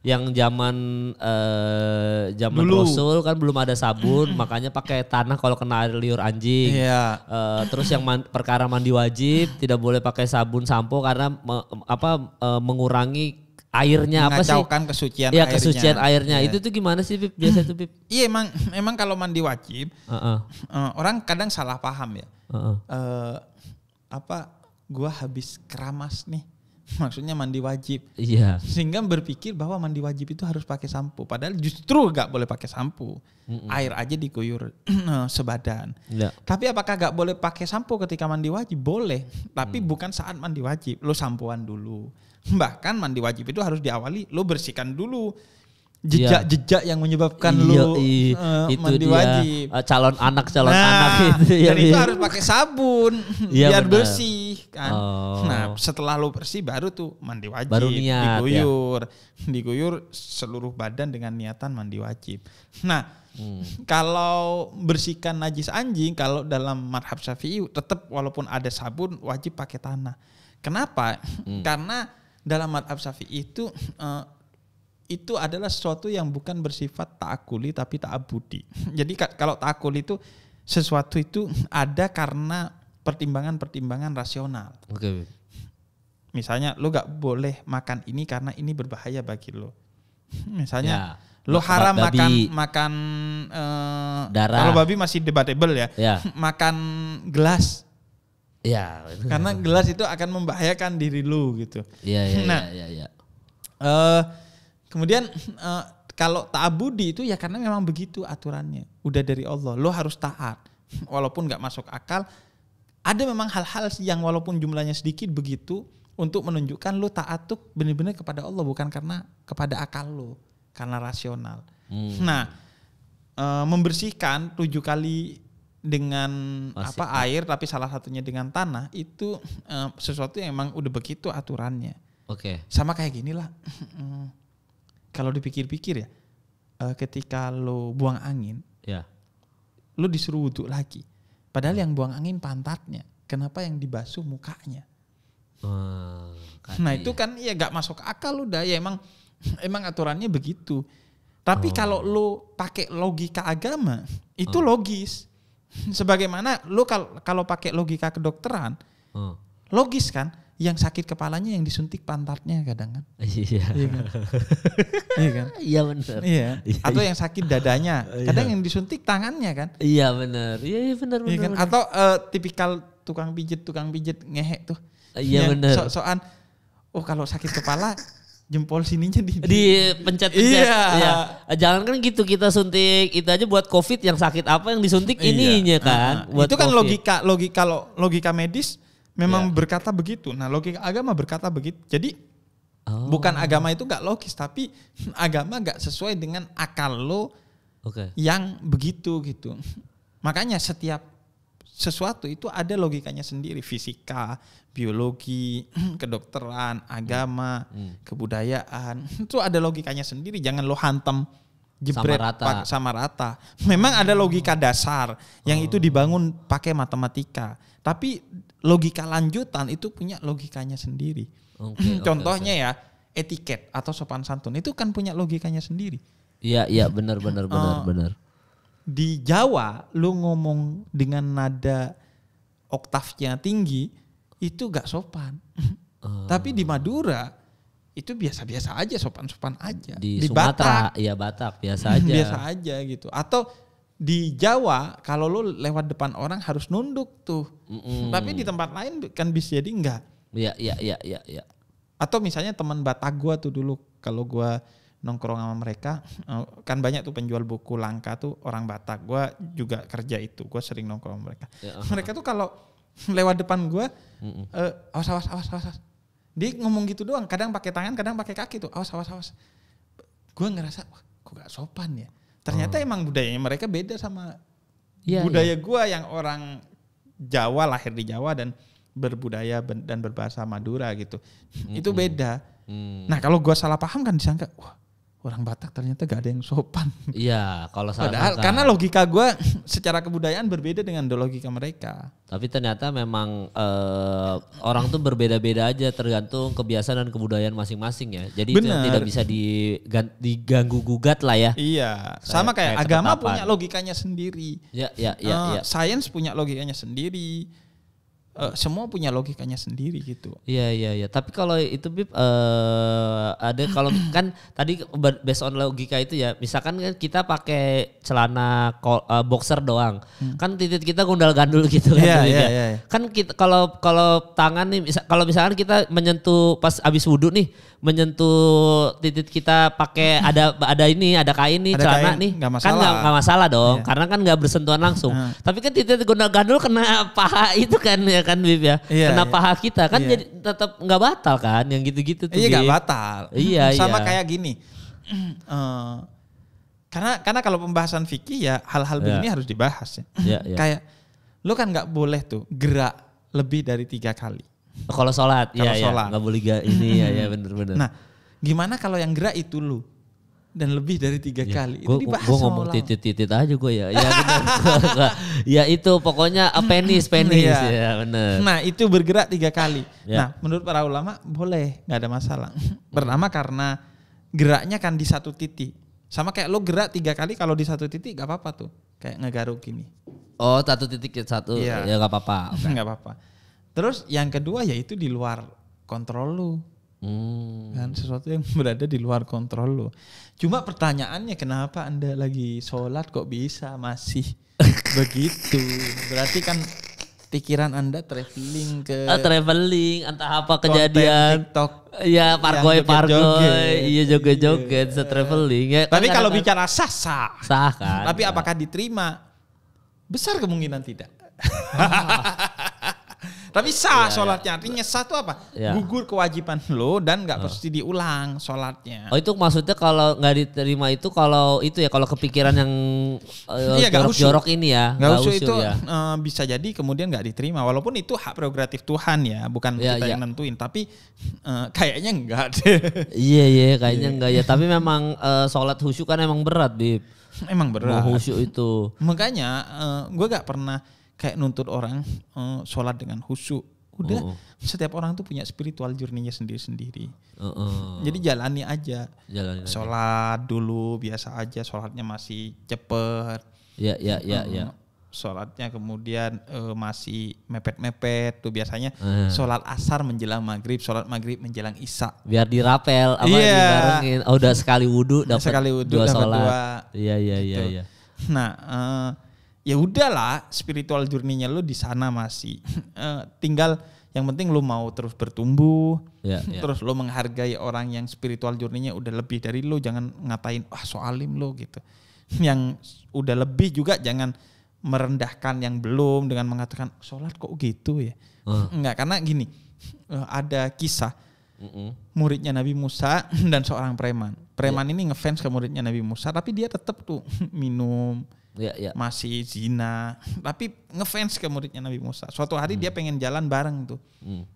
yang zaman eh, zaman Dulu. Rasul kan belum ada sabun makanya pakai tanah kalau kena air liur anjing yeah. eh, terus yang man, perkara mandi wajib tidak boleh pakai sabun sampo karena me, apa eh, mengurangi airnya apa sih? kesucian ya, airnya. kesucian airnya. Iya. Itu tuh gimana sih Pip? Biasa tuh Pip? Iya emang emang kalau mandi wajib eh, orang kadang salah paham ya. Uh apa gua habis keramas nih. maksudnya mandi wajib. Iya. Sehingga berpikir bahwa mandi wajib itu harus pakai sampo, padahal justru gak boleh pakai sampo. Mm-mm. Air aja diguyur eh, sebadan. Yeah. Tapi apakah gak boleh pakai sampo ketika mandi wajib? Boleh, tapi mm. bukan saat mandi wajib. Lo sampoan dulu. Bahkan mandi wajib itu harus diawali lo bersihkan dulu jejak-jejak iya. yang menyebabkan iya, lu iya, uh, itu mandi dia, wajib. Eh, calon anak calon nah, anak itu ya. Dan itu iya. harus pakai sabun iya, biar bersih kan. Oh. Nah, setelah lo bersih baru tuh mandi wajib, baru niat, ya. diguyur, ya? diguyur seluruh badan dengan niatan mandi wajib. Nah, hmm. kalau bersihkan najis anjing kalau dalam madhab syafi'i tetap walaupun ada sabun wajib pakai tanah. Kenapa? Hmm. Karena dalam madhab syafi'i itu uh, itu adalah sesuatu yang bukan bersifat takakuli tapi tak abudi. Jadi kalau takakuli itu sesuatu itu ada karena pertimbangan-pertimbangan rasional. Oke. Okay. Misalnya lo gak boleh makan ini karena ini berbahaya bagi lo. Misalnya ya, lo haram babi. makan makan uh, darah. Kalau babi masih debatable ya. ya. makan gelas. Ya. Karena gelas itu akan membahayakan diri lo gitu. Iya iya nah, ya, ya, Ya. Uh, kemudian uh, kalau ta'abudi itu ya karena memang begitu aturannya. Udah dari Allah, lo harus taat. Walaupun gak masuk akal, ada memang hal-hal yang walaupun jumlahnya sedikit begitu untuk menunjukkan lu taat tuh benar-benar kepada Allah bukan karena kepada akal lu karena rasional hmm. nah e, membersihkan tujuh kali dengan Masih, apa air tapi salah satunya dengan tanah itu e, sesuatu yang emang udah begitu aturannya oke okay. sama kayak gini lah kalau dipikir-pikir ya eh, ketika lu buang angin ya yeah. lu disuruh wudhu lagi Padahal yang buang angin pantatnya. Kenapa yang dibasuh mukanya? Hmm, nah itu ya. kan ya gak masuk akal udah ya emang emang aturannya begitu. Tapi oh. kalau lu pakai logika agama itu oh. logis. Sebagaimana lu kalau kalau pakai logika kedokteran oh. logis kan? yang sakit kepalanya yang disuntik pantatnya kadang kan. Iya. Iya kan? iya kan? Iya, benar. Iya. iya. Atau iya. yang sakit dadanya, kadang yang disuntik tangannya kan. Iya benar. Iya iya benar benar. kan? Atau uh, tipikal tukang pijit tukang pijit ngehek tuh. Iya benar. so soan oh kalau sakit kepala jempol sininya di di pencet pencet iya. iya. Eh, jangan kan gitu kita suntik itu aja buat covid yang sakit apa yang disuntik iya. ininya kan uh, buat itu kan COVID. logika logika logika medis memang yeah. berkata begitu. Nah, logika agama berkata begitu. Jadi oh. bukan agama itu gak logis, tapi agama gak sesuai dengan akal lo okay. yang begitu gitu. Makanya setiap sesuatu itu ada logikanya sendiri, fisika, biologi, kedokteran, agama, hmm. hmm. kebudayaan. Itu ada logikanya sendiri, jangan lo hantam jebret sama rata. sama rata. Memang ada logika dasar yang oh. itu dibangun pakai matematika, tapi logika lanjutan itu punya logikanya sendiri. Okay, Contohnya ya etiket atau sopan santun itu kan punya logikanya sendiri. Iya iya benar benar benar uh, benar. Di Jawa lu ngomong dengan nada oktavnya tinggi itu gak sopan. Uh. Tapi di Madura itu biasa-biasa aja sopan-sopan aja di, di Sumatera Batak, ya Batak biasa aja biasa aja gitu atau di Jawa kalau lo lewat depan orang harus nunduk tuh mm-hmm. tapi di tempat lain kan bisa jadi enggak ya ya ya ya ya atau misalnya teman Batak gua tuh dulu kalau gua nongkrong sama mereka eh, kan banyak tuh penjual buku langka tuh orang Batak gua juga kerja itu gua sering nongkrong sama mereka ya, mereka tuh kalau lewat depan gua mm hmm Uh, awas awas awas awas dia ngomong gitu doang, kadang pakai tangan, kadang pakai kaki tuh. Awas, awas, awas. Gue ngerasa, wah kok gak sopan ya. Ternyata hmm. emang budayanya mereka beda sama ya, budaya ya. gue yang orang Jawa, lahir di Jawa dan berbudaya dan berbahasa Madura gitu. Hmm. Itu beda. Hmm. Nah kalau gue salah paham kan disangka, wah orang Batak ternyata gak ada yang sopan. Iya, kalau saya Padahal karena logika gue secara kebudayaan berbeda dengan logika mereka. Tapi ternyata memang uh, orang tuh berbeda-beda aja tergantung kebiasaan dan kebudayaan masing-masing ya. Jadi Bener. tidak bisa diganggu gugat lah ya. Iya, sama kayak, kayak agama ketetapan. punya logikanya sendiri. Iya, iya, iya. Uh, ya. ya, ya, eh, ya. Sains punya logikanya sendiri uh, semua punya logikanya sendiri gitu. Iya iya iya. Tapi kalau itu Bib uh, ada kalau kan tadi based on logika itu ya, misalkan kan kita pakai celana kol, uh, eh, boxer doang. Hmm. Kan titik kita gundal-gandul gitu kan. Iya, iya iya iya. Kan kita kalau kalau tangan nih misa, kalau misalkan kita menyentuh pas abis wudhu nih menyentuh titik kita pakai ada ada ini ada kain nih celana kain, nih gak kan masalah. kan nggak masalah dong iya. karena kan nggak bersentuhan langsung. Tapi kan titik gundal-gandul kena paha itu kan ya kan Bib ya. Iya, Kenapa iya. hak kita kan iya. jadi tetap nggak batal kan yang gitu-gitu tuh. Iya nggak batal. Iya Sama iya. kayak gini. Uh, karena karena kalau pembahasan fikih ya hal-hal yeah. begini harus dibahas ya. Yeah, yeah. kayak lu kan nggak boleh tuh gerak lebih dari tiga kali. Kalau sholat, iya, kalau ya, sholat nggak boleh gak ini ya ya hmm. benar-benar. Nah, gimana kalau yang gerak itu lu? dan lebih dari tiga ya, kali. Gua, itu dibahas gua ngomong titit-titit aja gue ya. Ya ya itu pokoknya ah, penis iya. penis ya, ya benar. Nah itu bergerak tiga kali. Ya. Nah menurut para ulama boleh nggak ada masalah. Pertama karena geraknya kan di satu titik. Sama kayak lo gerak tiga kali kalau di satu titik gak apa-apa tuh. Kayak ngegaruk gini. Oh satu titik satu iya. ya, ya gak apa-apa. Okay. gak apa-apa. Terus yang kedua yaitu di luar kontrol lu Hmm. Kan sesuatu yang berada di luar kontrol lo. Cuma pertanyaannya kenapa Anda lagi sholat kok bisa masih begitu? Berarti kan pikiran Anda traveling ke uh, traveling entah apa kejadian TikTok. Ya pargoy pargoy, iya joget-joget, iya. traveling ya. Tapi kan kalau kan, bicara sah sah. Sah kan. Tapi ya. apakah diterima? Besar kemungkinan tidak. Ah. Tapi sah ya, sholatnya. Ya. Artinya sah apa? Ya. Gugur kewajiban lo dan nggak oh. Ah. pasti diulang sholatnya. Oh itu maksudnya kalau nggak diterima itu kalau itu ya kalau kepikiran yang jorok eh, iya, jorok, jorok ini ya. Nggak usul itu ya. uh, bisa jadi kemudian nggak diterima. Walaupun itu hak prerogatif Tuhan ya, bukan ya, kita ya. yang nentuin. Tapi uh, kayaknya nggak deh. Iya iya kayaknya iya. nggak ya. Tapi memang uh, sholat khusyuk kan emang berat, Bib. Emang berat. khusyuk itu. Makanya uh, gue gak pernah kayak nuntut orang uh, sholat dengan khusyuk udah oh. setiap orang tuh punya spiritual journey-nya sendiri-sendiri. oh, oh. Jadi jalani aja. Jalani sholat aja. dulu biasa aja, sholatnya masih cepet. Ya ya ya eh, ya. Sholatnya kemudian uh, masih mepet-mepet tuh biasanya uh. sholat asar menjelang maghrib, sholat maghrib menjelang isya. Biar dirapel, apa yeah. dibarengin. Oh udah sekali wudhu dapat sekali wudhu, dua sholat. Iya iya iya. Gitu. iya. Nah. Uh, ya udahlah spiritual journey-nya lu di sana masih. Eh, uh, tinggal yang penting lu mau terus bertumbuh. Yeah, yeah. Terus lu menghargai orang yang spiritual journey-nya udah lebih dari lu, jangan ngatain wah soalim lu gitu. yang udah lebih juga jangan merendahkan yang belum dengan mengatakan sholat kok gitu ya. Uh. Enggak, karena gini, eh, ada kisah muridnya Nabi Musa dan seorang preman. Preman yeah. ini ngefans ke muridnya Nabi Musa, tapi dia tetap tuh minum, ya, ya. masih zina, tapi ngefans ke muridnya Nabi Musa. Suatu hari hmm. dia pengen jalan bareng tuh. Hmm.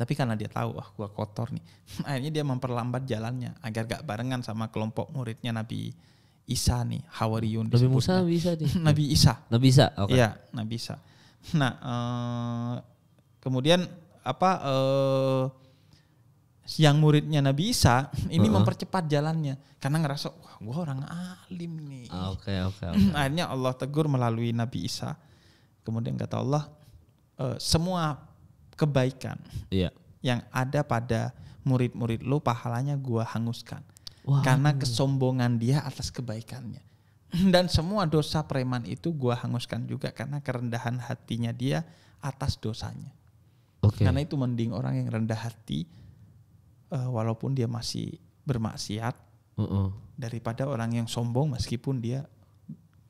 Tapi karena dia tahu, wah gua kotor nih. Akhirnya dia memperlambat jalannya agar gak barengan sama kelompok muridnya Nabi Isa nih, Hawariun. Nabi Musa, Nabi Isa nih. Nabi Isa. Nabi Isa, oke. Okay. ya Nabi Isa. Nah, ee, eh, kemudian apa ee, eh, yang muridnya Nabi Isa ini uh -uh. mempercepat jalannya karena ngerasa wah gua orang alim nih. Ah, oke okay, oke. Okay, okay. Akhirnya Allah tegur melalui Nabi Isa. Kemudian kata Allah e, semua kebaikan yeah. yang ada pada murid-murid lu pahalanya gua hanguskan wow. karena kesombongan dia atas kebaikannya dan semua dosa preman itu gua hanguskan juga karena kerendahan hatinya dia atas dosanya. Okay. Karena itu mending orang yang rendah hati uh, walaupun dia masih bermaksiat uh -uh. daripada orang yang sombong meskipun dia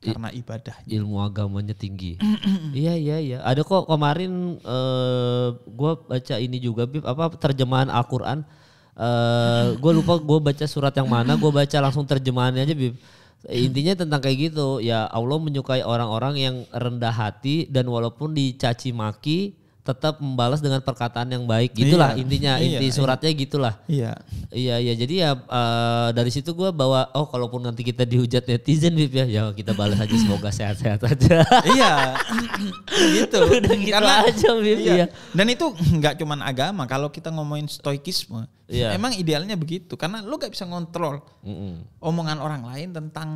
karena ibadah ilmu agamanya tinggi iya iya iya ada kok kemarin uh, eh, gue baca ini juga bib apa terjemahan Al-Quran uh, eh, gue lupa gue baca surat yang mana gue baca langsung terjemahannya aja bib intinya tentang kayak gitu ya Allah menyukai orang-orang yang rendah hati dan walaupun dicaci maki tetap membalas dengan perkataan yang baik gitulah iya, intinya iya, inti iya. suratnya iya. gitulah iya iya iya jadi ya uh, dari situ gue bawa oh kalaupun nanti kita dihujat netizen bib ya ya kita balas aja semoga sehat-sehat aja iya gitu udah gitu Karena, aja iya. ya dan itu nggak cuman agama kalau kita ngomongin stoikisme iya. emang idealnya begitu karena lo gak bisa ngontrol mm -mm. omongan orang lain tentang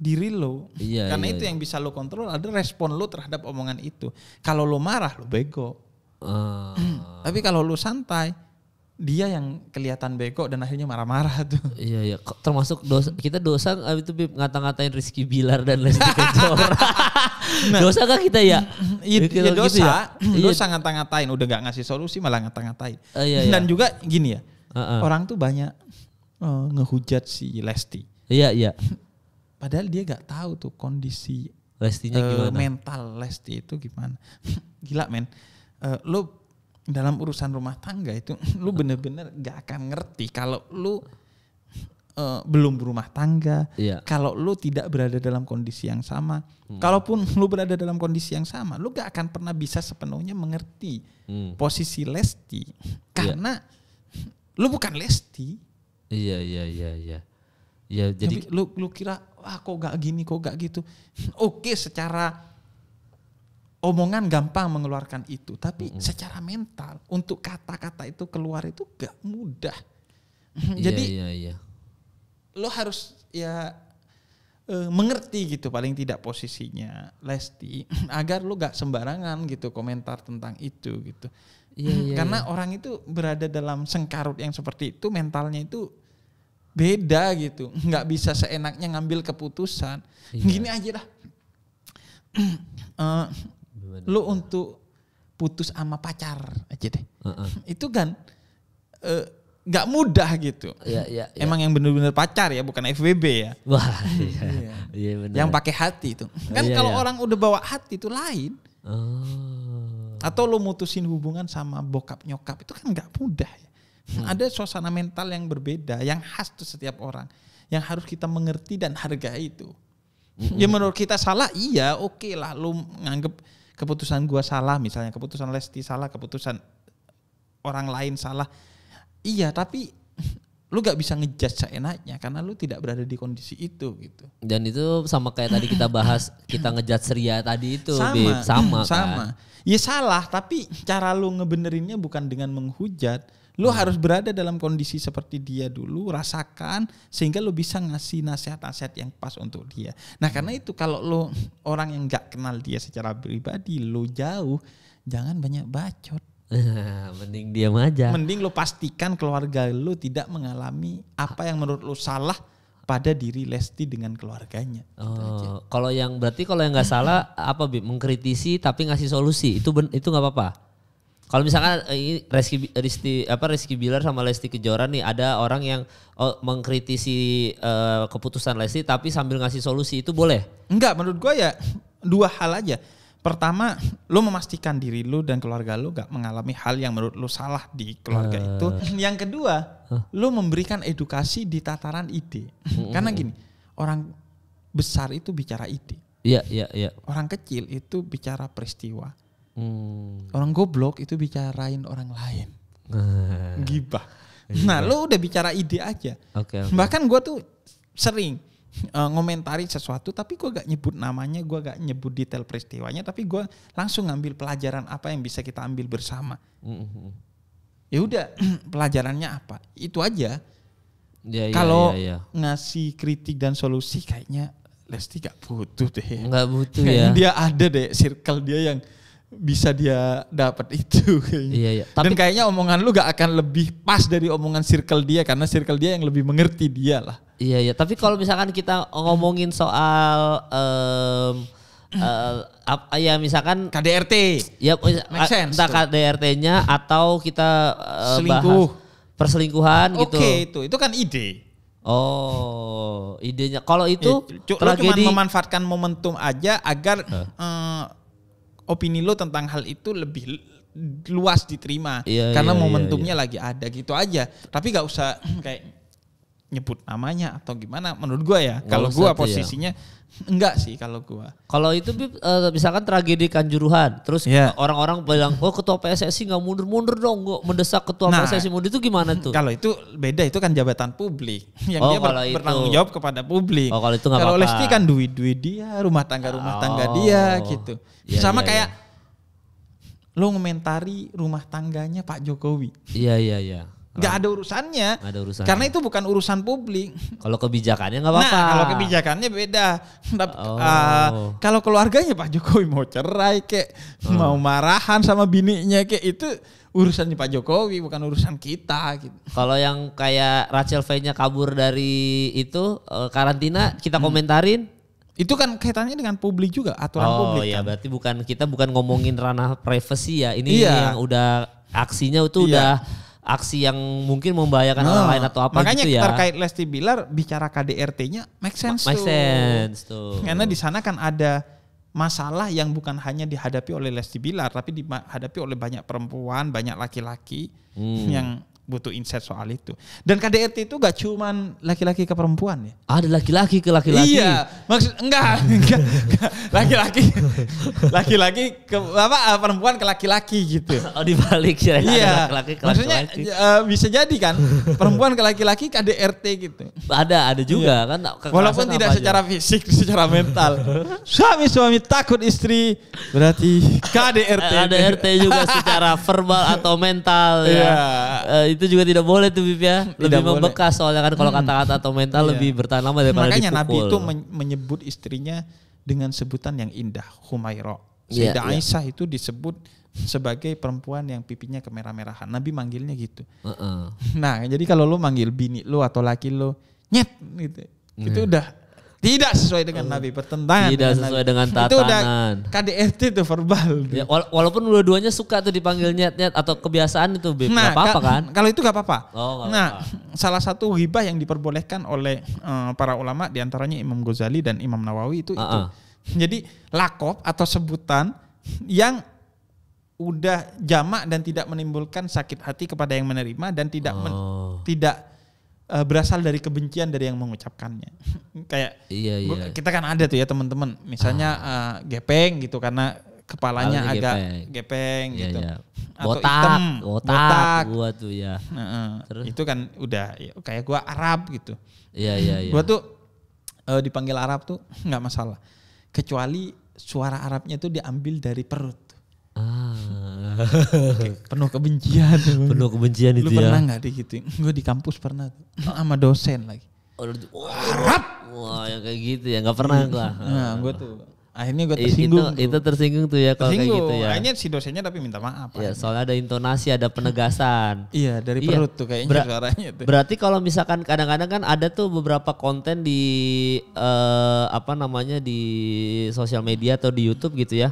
diri lo. Iya, Karena iya, itu iya. yang bisa lo kontrol ada respon lo terhadap omongan itu. Kalau lo marah lo bego. Uh. Tapi kalau lu santai, dia yang kelihatan bego dan akhirnya marah-marah tuh. Iya iya, termasuk dosa kita dosa itu ngata-ngatain Rizky Bilar dan Lesti Kejora. nah, dosa kah kita ya? Iya gitu, iya gitu dosa, gitu ya? Hmm, iya. dosa ngata-ngatain udah gak ngasih solusi malah ngata-ngatain. Uh, iya, iya. Dan juga gini ya. Uh, uh. Orang tuh banyak uh, ngehujat si Lesti. Iya iya. Padahal dia gak tahu tuh kondisi Lestinya uh, gimana. mental Lesti itu gimana. Gila men uh, lu dalam urusan rumah tangga itu lu bener-bener gak akan ngerti kalau lu uh, belum berumah tangga, yeah. kalau lu tidak berada dalam kondisi yang sama, hmm. kalaupun lu berada dalam kondisi yang sama, lu gak akan pernah bisa sepenuhnya mengerti hmm. posisi Lesti iya. karena yeah. lu bukan Lesti. Iya iya iya iya. Ya jadi Tapi lu lu kira wah kok gak gini kok gak gitu. Oke secara omongan gampang mengeluarkan itu, tapi mm -hmm. secara mental untuk kata-kata itu keluar itu gak mudah. Iya, Jadi yeah, yeah, yeah. lo harus ya e, mengerti gitu paling tidak posisinya Lesti agar lo gak sembarangan gitu komentar tentang itu gitu. Yeah, yeah, Karena iya. orang itu berada dalam sengkarut yang seperti itu mentalnya itu beda gitu, nggak bisa seenaknya ngambil keputusan. Yeah. Gini aja lah. uh, Bener. Lu untuk putus sama pacar aja deh. Uh-uh. Itu kan eh, nggak uh, mudah gitu. Ya, ya, ya. Emang yang bener-bener pacar ya, bukan FBB ya. Wah, iya. iya. iya. bener. Yang pakai hati itu. Kan iya, kalau iya. orang udah bawa hati itu lain. Oh. Atau lu mutusin hubungan sama bokap nyokap itu kan gak mudah ya. Hmm. Ada suasana mental yang berbeda, yang khas tuh setiap orang. Yang harus kita mengerti dan hargai itu. hmm, hmm Ya hmm. menurut kita salah, iya oke okay lah lu nganggep keputusan gua salah misalnya, keputusan Lesti salah, keputusan orang lain salah. Iya, tapi lu gak bisa ngejudge seenaknya karena lu tidak berada di kondisi itu gitu. Dan itu sama kayak tadi kita bahas kita ngejudge seria tadi itu, sama, babe. sama kan. Sama. Ya salah, tapi cara lu ngebenerinnya bukan dengan menghujat, Lu hmm. harus berada dalam kondisi seperti dia dulu, rasakan sehingga lu bisa ngasih nasihat-nasihat yang pas untuk dia. Nah, hmm. karena itu kalau lu orang yang gak kenal dia secara pribadi, lu jauh, jangan banyak bacot. Mending diam aja. Mending lu pastikan keluarga lu tidak mengalami apa yang menurut lu salah pada diri Lesti dengan keluarganya. Gitu oh, kalau yang berarti kalau yang nggak salah apa bi mengkritisi tapi ngasih solusi itu ben, itu nggak apa-apa. Kalau misalkan eh, ini Rizky, Rizky apa Rizky Bilar sama Lesti Kejora nih ada orang yang oh, mengkritisi uh, keputusan Lesti tapi sambil ngasih solusi itu boleh? Enggak, menurut gua ya dua hal aja. Pertama, lu memastikan diri lu dan keluarga lu gak mengalami hal yang menurut lu salah di keluarga uh. itu. Yang kedua, huh? lu memberikan edukasi di tataran ide. hmm Karena gini, orang besar itu bicara ide. Iya, yeah, iya, iya. Orang kecil itu bicara peristiwa. Hmm. Orang goblok itu bicarain orang lain. Nah. Gibah. Nah, lo udah bicara ide aja. Okay, okay. Bahkan gue tuh sering uh, eh, ngomentari sesuatu, tapi gue gak nyebut namanya, gue gak nyebut detail peristiwanya, tapi gue langsung ngambil pelajaran apa yang bisa kita ambil bersama. Ya udah, pelajarannya apa? Itu aja. Ya, ya, Kalau ya, ya. ngasih kritik dan solusi, kayaknya Lesti gak butuh deh. Gak butuh kayaknya ya. Dia ada deh circle dia yang bisa dia dapat itu kayaknya. Iya, iya. Tapi, Dan kayaknya omongan lu gak akan lebih pas dari omongan circle dia karena circle dia yang lebih mengerti dia lah. Iya iya. Tapi kalau misalkan kita ngomongin soal um, uh, eh, apa ya misalkan KDRT. Ya Make sense, entah KDRT-nya atau kita uh, selingkuh bahas perselingkuhan gitu. Oke itu itu kan ide. Oh, idenya kalau itu ya, tragedi. cuma memanfaatkan momentum aja agar uh. Uh, opini lo tentang hal itu lebih luas diterima iya, karena iya, iya, momentumnya iya, lagi ada gitu aja tapi gak usah kayak nyebut namanya atau gimana menurut gua ya kalau gua ya. posisinya enggak sih kalau gua kalau itu uh, misalkan tragedi kanjuruhan terus orang iya. orang-orang bilang oh ketua PSSI nggak mundur-mundur dong gua mendesak ketua nah, PSSI mundur itu gimana tuh kalau itu beda itu kan jabatan publik yang oh, dia ber itu. bertanggung jawab kepada publik oh, kalau itu kalau Lesti kan duit-duit dia rumah tangga rumah oh. tangga dia gitu yeah, sama yeah, kayak yeah. lo ngomentari rumah tangganya Pak Jokowi iya iya iya nggak ada urusannya. Gak ada urusannya. Karena itu bukan urusan publik. Kalau kebijakannya nggak apa-apa. Nah, kalau kebijakannya beda. Oh. Uh, kalau keluarganya Pak Jokowi mau cerai kayak oh. mau marahan sama bininya kayak itu urusannya Pak Jokowi bukan urusan kita gitu. Kalau yang kayak Rachel V-nya kabur dari itu eh, karantina hmm. kita hmm. komentarin itu kan kaitannya dengan publik juga aturan oh, publik. Oh iya kan? berarti bukan kita bukan ngomongin ranah privasi ya ini iya. yang udah aksinya itu iya. udah aksi yang mungkin membahayakan nah, orang lain atau apa Makanya gitu ya. terkait Lesti Bilar bicara KDRT-nya make sense Ma make tuh. sense tuh. Karena di sana kan ada masalah yang bukan hanya dihadapi oleh Lesti Bilar tapi dihadapi oleh banyak perempuan, banyak laki-laki hmm. yang butuh insight soal itu. Dan KDRT itu gak cuman laki-laki ke perempuan ya. Ada laki-laki ke laki-laki. Iya, maksud enggak, enggak, laki-laki laki-laki ke apa eh, perempuan ke laki-laki gitu. Oh dibalik ya. Iya. Laki-laki ke laki laki-laki. Uh, bisa jadi kan perempuan ke laki-laki KDRT gitu. Ada, ada juga iya. kan. Walaupun tidak secara fisik, secara mental. Suami-suami takut istri berarti KDRT. KDRT eh, juga secara verbal atau mental ya. Iya. Uh, itu juga tidak boleh tuh Bib ya. Lebih tidak membekas boleh. soalnya kan kalau hmm. kata-kata atau mental iya. lebih bertahan lama daripada Makanya dipukul. Nabi itu menyebut istrinya dengan sebutan yang indah, Humairah. Iya, Sayyidah yeah, Aisyah yeah. itu disebut sebagai perempuan yang pipinya kemerah-merahan. Nabi manggilnya gitu. Uh -uh. Nah, jadi kalau lu manggil bini lu atau laki lu, nyet gitu. Itu iya. udah tidak sesuai dengan oh. Nabi, pertentangan. Tidak dengan sesuai Nabi. dengan tatanan. Itu udah KDRT itu verbal. Ya, walaupun dua-duanya suka tuh dipanggil nyet-nyet atau kebiasaan itu nah, nggak Nah, gak apa-apa kan? Kalau itu gak apa-apa. Oh, gak nah, salah satu ghibah yang diperbolehkan oleh uh, para ulama diantaranya Imam Ghazali dan Imam Nawawi itu uh -uh. itu. Ah, ah. Jadi lakop atau sebutan yang udah jamak dan tidak menimbulkan sakit hati kepada yang menerima dan tidak oh. men, tidak uh, berasal dari kebencian dari yang mengucapkannya. Kayak iya, iya. Gua, kita kan ada tuh ya teman-teman, misalnya ah. uh, gepeng gitu karena kepalanya agak gepeng, gepeng iya, gitu. Iya. Atau botak, hitam, botak gua tuh ya. Nah, uh, Terus itu kan udah ya, kayak gua Arab gitu. Iya iya iya. Gua tuh uh, dipanggil Arab tuh nggak masalah. Kecuali suara Arabnya tuh diambil dari perut. penuh kebencian penuh kebencian itu lu ya pernah nggak gitu gue di kampus pernah sama dosen lagi oh, harap wah yang kayak gitu ya Gak pernah gue nah gue tuh akhirnya gue tersinggung itu, tuh. itu tersinggung tuh ya kalau kayak gitu ya akhirnya si dosennya tapi minta maaf ya soalnya ada intonasi ada penegasan iya dari iya. perut tuh kayaknya Ber suaranya tuh berarti kalau misalkan kadang-kadang kan ada tuh beberapa konten di uh, apa namanya di sosial media atau di YouTube gitu ya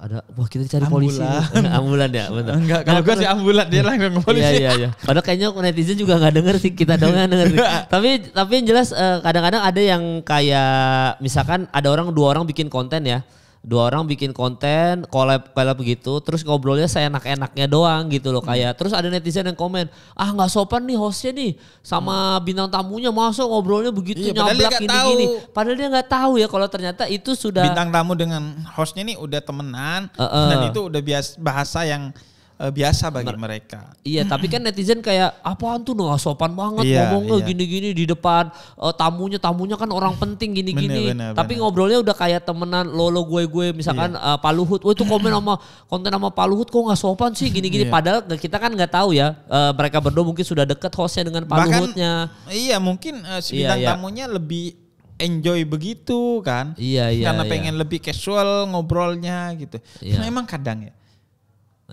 ada wah kita cari ambulan. polisi. ambulan ya, benar. Enggak, kalau nah, sih ambulan dia lah yang polisi. Iya iya iya. Padahal kayaknya netizen juga nggak denger sih kita dong yang denger. tapi tapi yang jelas eh, kadang-kadang ada yang kayak misalkan ada orang dua orang bikin konten ya dua orang bikin konten collab collab begitu, terus ngobrolnya saya enak-enaknya doang gitu loh kayak hmm. terus ada netizen yang komen ah nggak sopan nih hostnya nih sama hmm. bintang tamunya masuk ngobrolnya begitu iya, nyablak gini tahu. gini padahal dia nggak tahu ya kalau ternyata itu sudah bintang tamu dengan hostnya nih udah temenan uh -uh. dan itu udah bias bahasa yang uh, biasa bagi Mer mereka. Iya, tapi kan netizen kayak apaan tuh noh sopan banget iya, ngomongnya iya. gini-gini di depan uh, tamunya tamunya kan orang penting gini-gini. tapi bener. ngobrolnya udah kayak temenan lolo gue gue misalkan iya. uh, Pak Luhut, oh, itu komen sama konten sama Paluhut, Luhut kok nggak sopan sih gini-gini. Iya. Padahal kita kan nggak tahu ya uh, mereka berdua mungkin sudah deket hostnya dengan Paluhutnya. Iya, mungkin uh, si iya, iya. tamunya lebih enjoy begitu kan. Iya, iya. Karena iya. pengen lebih casual ngobrolnya gitu. Iya. Karena emang kadang ya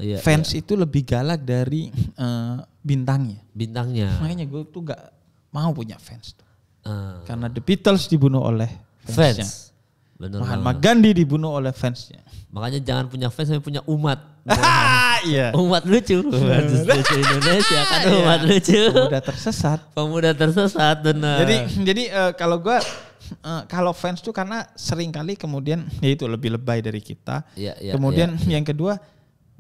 iya, fans iya. itu lebih galak dari uh, bintangnya. Bintangnya. Makanya gue tuh gak mau punya fans. Tuh. Uh. Karena The Beatles dibunuh oleh fansnya. Fans. Bener Mahatma banget. Gandhi dibunuh oleh fansnya. Makanya jangan punya fans, tapi punya umat. iya. Umat lucu. Umat lucu Indonesia kan iya. umat iya. lucu. Pemuda tersesat. Pemuda tersesat benar. Jadi jadi uh, kalau gue uh, kalau fans tuh karena seringkali kemudian ya itu lebih lebay dari kita. Ya, ya, kemudian ya. yang kedua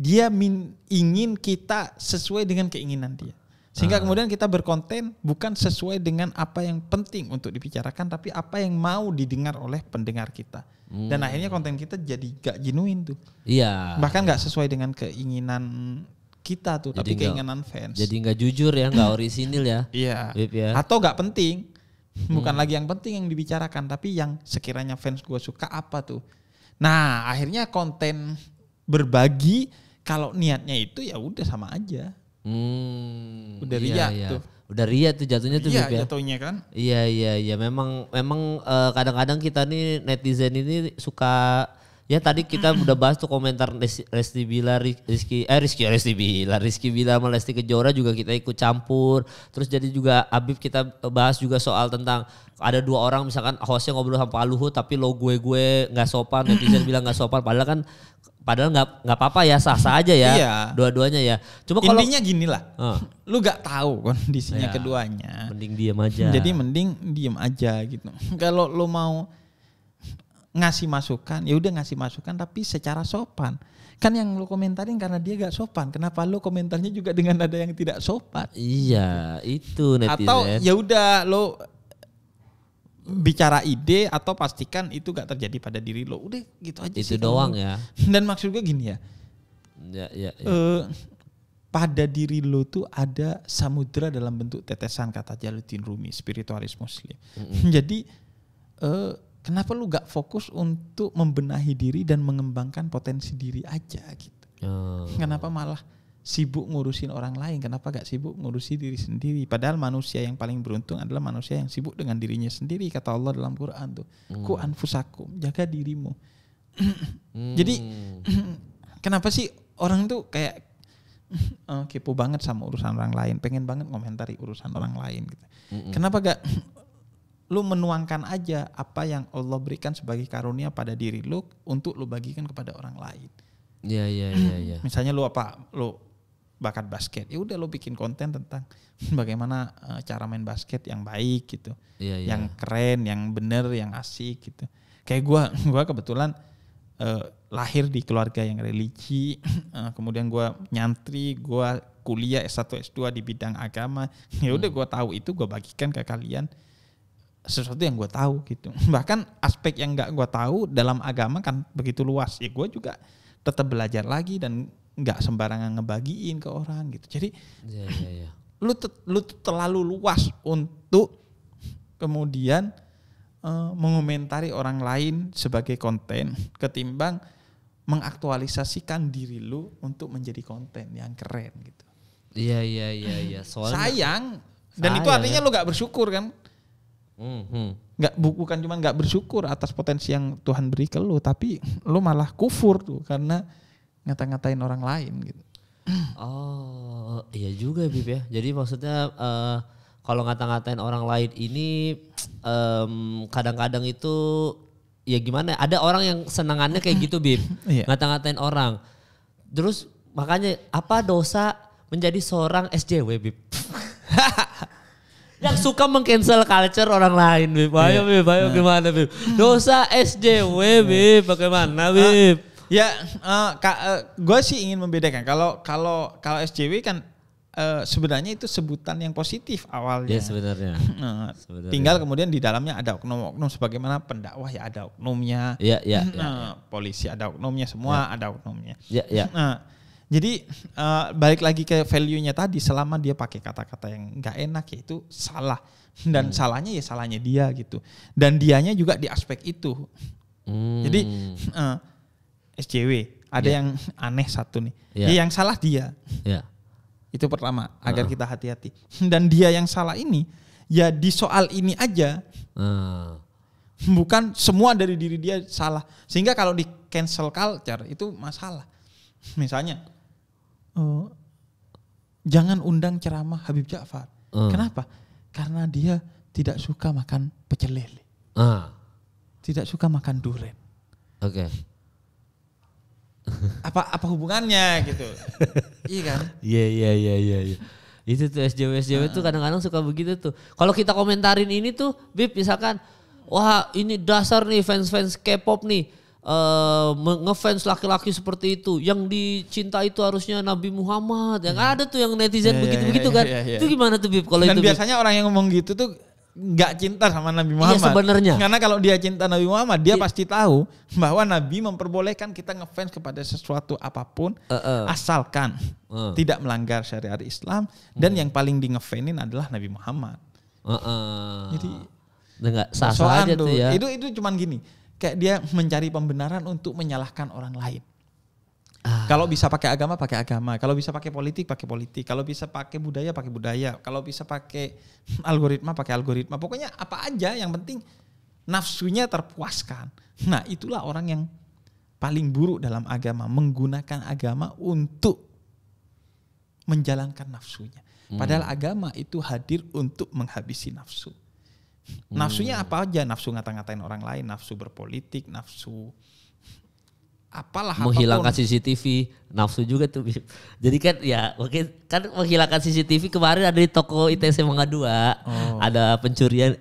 dia min, ingin kita sesuai dengan keinginan dia. Sehingga ah. kemudian kita berkonten bukan sesuai dengan apa yang penting untuk dibicarakan, tapi apa yang mau didengar oleh pendengar kita. Hmm. Dan akhirnya konten kita jadi gak jenuin tuh. Iya. Bahkan gak sesuai dengan keinginan kita tuh, jadi tapi gak, keinginan fans. Jadi gak jujur ya, nggak orisinil ya. Iya. ya. Atau gak penting. Hmm. Bukan lagi yang penting yang dibicarakan, tapi yang sekiranya fans gue suka apa tuh. Nah, akhirnya konten berbagi kalau niatnya itu ya udah sama aja. Hmm, udah iya, ria iya. tuh. Udah ria tuh jatuhnya tuh iya, ya. jatuhnya kan. Iya iya iya memang memang eh, kadang-kadang uh, kadang -kadang kita nih netizen ini suka ya tadi kita udah bahas tuh komentar Resti Bila Rizky eh Rizky Resti Bila Rizky Bila sama Lesti Kejora juga kita ikut campur terus jadi juga Abib kita bahas juga soal tentang ada dua orang misalkan hostnya ngobrol sama Pak Luhut tapi lo gue gue nggak sopan netizen bilang nggak sopan padahal kan Padahal nggak nggak apa-apa ya sah-sah aja ya. Iya. Dua-duanya ya. Cuma kalau intinya gini lah. Uh. Lu nggak tahu kondisinya iya. keduanya. Mending diem aja. Jadi mending diem aja gitu. kalau lu mau ngasih masukan, ya udah ngasih masukan tapi secara sopan. Kan yang lu komentarin karena dia gak sopan. Kenapa lu komentarnya juga dengan nada yang tidak sopan? Iya, itu netizen. Atau ya udah lu bicara ide atau pastikan itu gak terjadi pada diri lo. Udah gitu aja itu sih. doang ya. Dan maksud gue gini ya. Ya, ya, ya. Uh, pada diri lo tuh ada samudra dalam bentuk tetesan kata jaludin Rumi spiritualis muslim. Mm-hmm. Jadi eh, kenapa lu gak fokus untuk membenahi diri dan mengembangkan potensi diri aja gitu. Oh. Kenapa malah sibuk ngurusin orang lain, kenapa gak sibuk ngurusi diri sendiri? Padahal manusia yang paling beruntung adalah manusia yang sibuk dengan dirinya sendiri, kata Allah dalam Quran tuh. Hmm. Ku anfusakum, jaga dirimu. hmm. Jadi kenapa sih orang tuh kayak uh, kepo banget sama urusan orang lain, pengen banget komentari urusan orang lain gitu. hmm. Kenapa gak lu menuangkan aja apa yang Allah berikan sebagai karunia pada diri lu untuk lu bagikan kepada orang lain. ya ya ya ya Misalnya lu apa? Lu bakat basket ya udah lo bikin konten tentang bagaimana eh, cara main basket yang baik gitu iya, iya. yang keren yang bener yang asik gitu kayak gua, gua kebetulan uh, lahir di keluarga yang religi eh, kemudian gua nyantri gua kuliah S1 S2 di bidang agama ya udah hmm. gue tahu itu gua bagikan ke kalian sesuatu yang gue tahu gitu bahkan aspek yang nggak gue tahu dalam agama kan begitu luas ya gue juga tetap belajar lagi dan nggak sembarangan ngebagiin ke orang gitu. Jadi yeah, yeah, yeah. lu te, lu terlalu luas untuk kemudian uh, mengomentari orang lain sebagai konten ketimbang mengaktualisasikan diri lu untuk menjadi konten yang keren gitu. Iya iya iya iya. sayang dan sayang. itu artinya lu nggak bersyukur kan? Mm hmm. bukan cuma nggak bersyukur atas potensi yang Tuhan beri ke lu, tapi lu malah kufur tuh karena ngata-ngatain orang lain gitu. Oh iya juga Bib ya. Jadi maksudnya uh, kalau ngata-ngatain orang lain ini kadang kadang-kadang itu ya gimana? Ya, ada orang yang senangannya kayak gitu Bib, iya. ngata-ngatain orang. Terus makanya apa dosa menjadi seorang SJW Bib? yang suka mengcancel culture orang lain Bib. Ayo iya. Bib, ayo nah. gimana Bib? Dosa SJW iya. Bib, bagaimana Bib? Ah, ya uh, eh, uh, eh, gue sih ingin membedakan kalau kalau kalau SJW kan uh, sebenarnya itu sebutan yang positif awalnya. Ya sebenarnya. nah, sebenarnya. Tinggal kemudian di dalamnya ada oknum-oknum sebagaimana pendakwah ya ada oknumnya. Ya, ya, Nah, ya, ya. polisi ada oknumnya semua ya. ada oknumnya. Ya ya. Nah, jadi uh, balik lagi ke value-nya tadi selama dia pakai kata-kata yang nggak enak ya itu salah dan hmm. salahnya ya salahnya dia gitu dan dianya juga di aspek itu. Hmm. Jadi uh, SJW ada yeah. yang aneh satu nih yeah. ya yang salah dia yeah. itu pertama agar kita hati-hati dan dia yang salah ini ya di soal ini aja uh. bukan semua dari diri dia salah sehingga kalau di cancel culture itu masalah misalnya uh, jangan undang ceramah Habib Ja'far uh. kenapa karena dia tidak suka makan pecel lele uh. tidak suka makan durian oke okay apa apa hubungannya gitu iya kan iya iya iya iya ya. itu tuh SJW SJW nah. tuh ah. kadang-kadang suka begitu tuh kalau kita komentarin ini tuh bib misalkan wah ini dasar nih fans-fans K-pop nih uh, ngefans laki-laki seperti itu yang dicinta itu harusnya Nabi Muhammad yang kan hmm. ada tuh yang netizen iya, iya, begitu-begitu yeah, yeah, yeah, kan iya, itu gimana tuh bib kalau itu biasanya Bip? orang yang ngomong gitu tuh nggak cinta sama Nabi iya, Muhammad. Iya sebenarnya. Karena kalau dia cinta Nabi Muhammad, dia I iya. pasti tahu bahwa Nabi memperbolehkan kita ngefans kepada sesuatu apapun uh, uh. asalkan uh. tidak melanggar syariat Islam dan uh. yang paling di ngefanin adalah Nabi Muhammad. Uh, uh. Jadi nggak sah, sah aja tuh ya. Itu itu cuman gini, kayak dia mencari pembenaran untuk menyalahkan orang lain. Ah. Kalau bisa pakai agama pakai agama, kalau bisa pakai politik pakai politik, kalau bisa pakai budaya pakai budaya, kalau bisa pakai algoritma pakai algoritma. Pokoknya apa aja yang penting nafsunya terpuaskan. Nah, itulah orang yang paling buruk dalam agama, menggunakan agama untuk menjalankan nafsunya. Hmm. Padahal hmm. agama itu hadir untuk menghabisi nafsu. Hmm. Nafsunya apa aja? Nafsu ngata-ngatain orang lain, nafsu berpolitik, nafsu apalah menghilangkan apapun. CCTV nafsu juga tuh jadi kan ya mungkin kan menghilangkan CCTV kemarin ada di toko ITC Mangga Dua oh. ada pencurian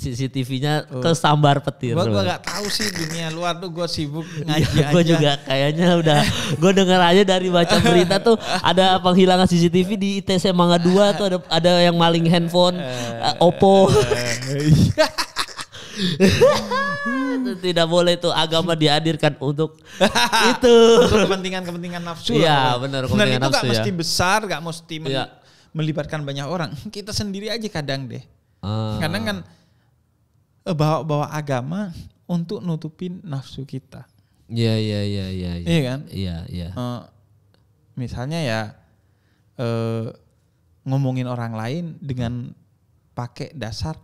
CCTV-nya oh. ke sambar petir gua, gua gak tahu sih dunia luar tuh gue sibuk iya, ngaji ya, gua juga kayaknya udah gue denger aja dari baca berita tuh ada penghilangan CCTV di ITC Mangga Dua tuh ada ada yang maling handphone eh, eh, Oppo eh, iya. tidak boleh tuh agama dihadirkan untuk itu untuk kepentingan-kepentingan nafsu. Iya, benar kepentingan nafsu. Dan itu nggak ya. mesti besar, nggak mesti ya. melibatkan banyak orang. Kita sendiri aja kadang deh. Hmm. Kadang kan eh, bawa-bawa agama untuk nutupin nafsu kita. Iya, iya, iya, iya. Iya ya kan? Iya, iya. Uh, misalnya ya uh, ngomongin orang lain dengan pakai dasar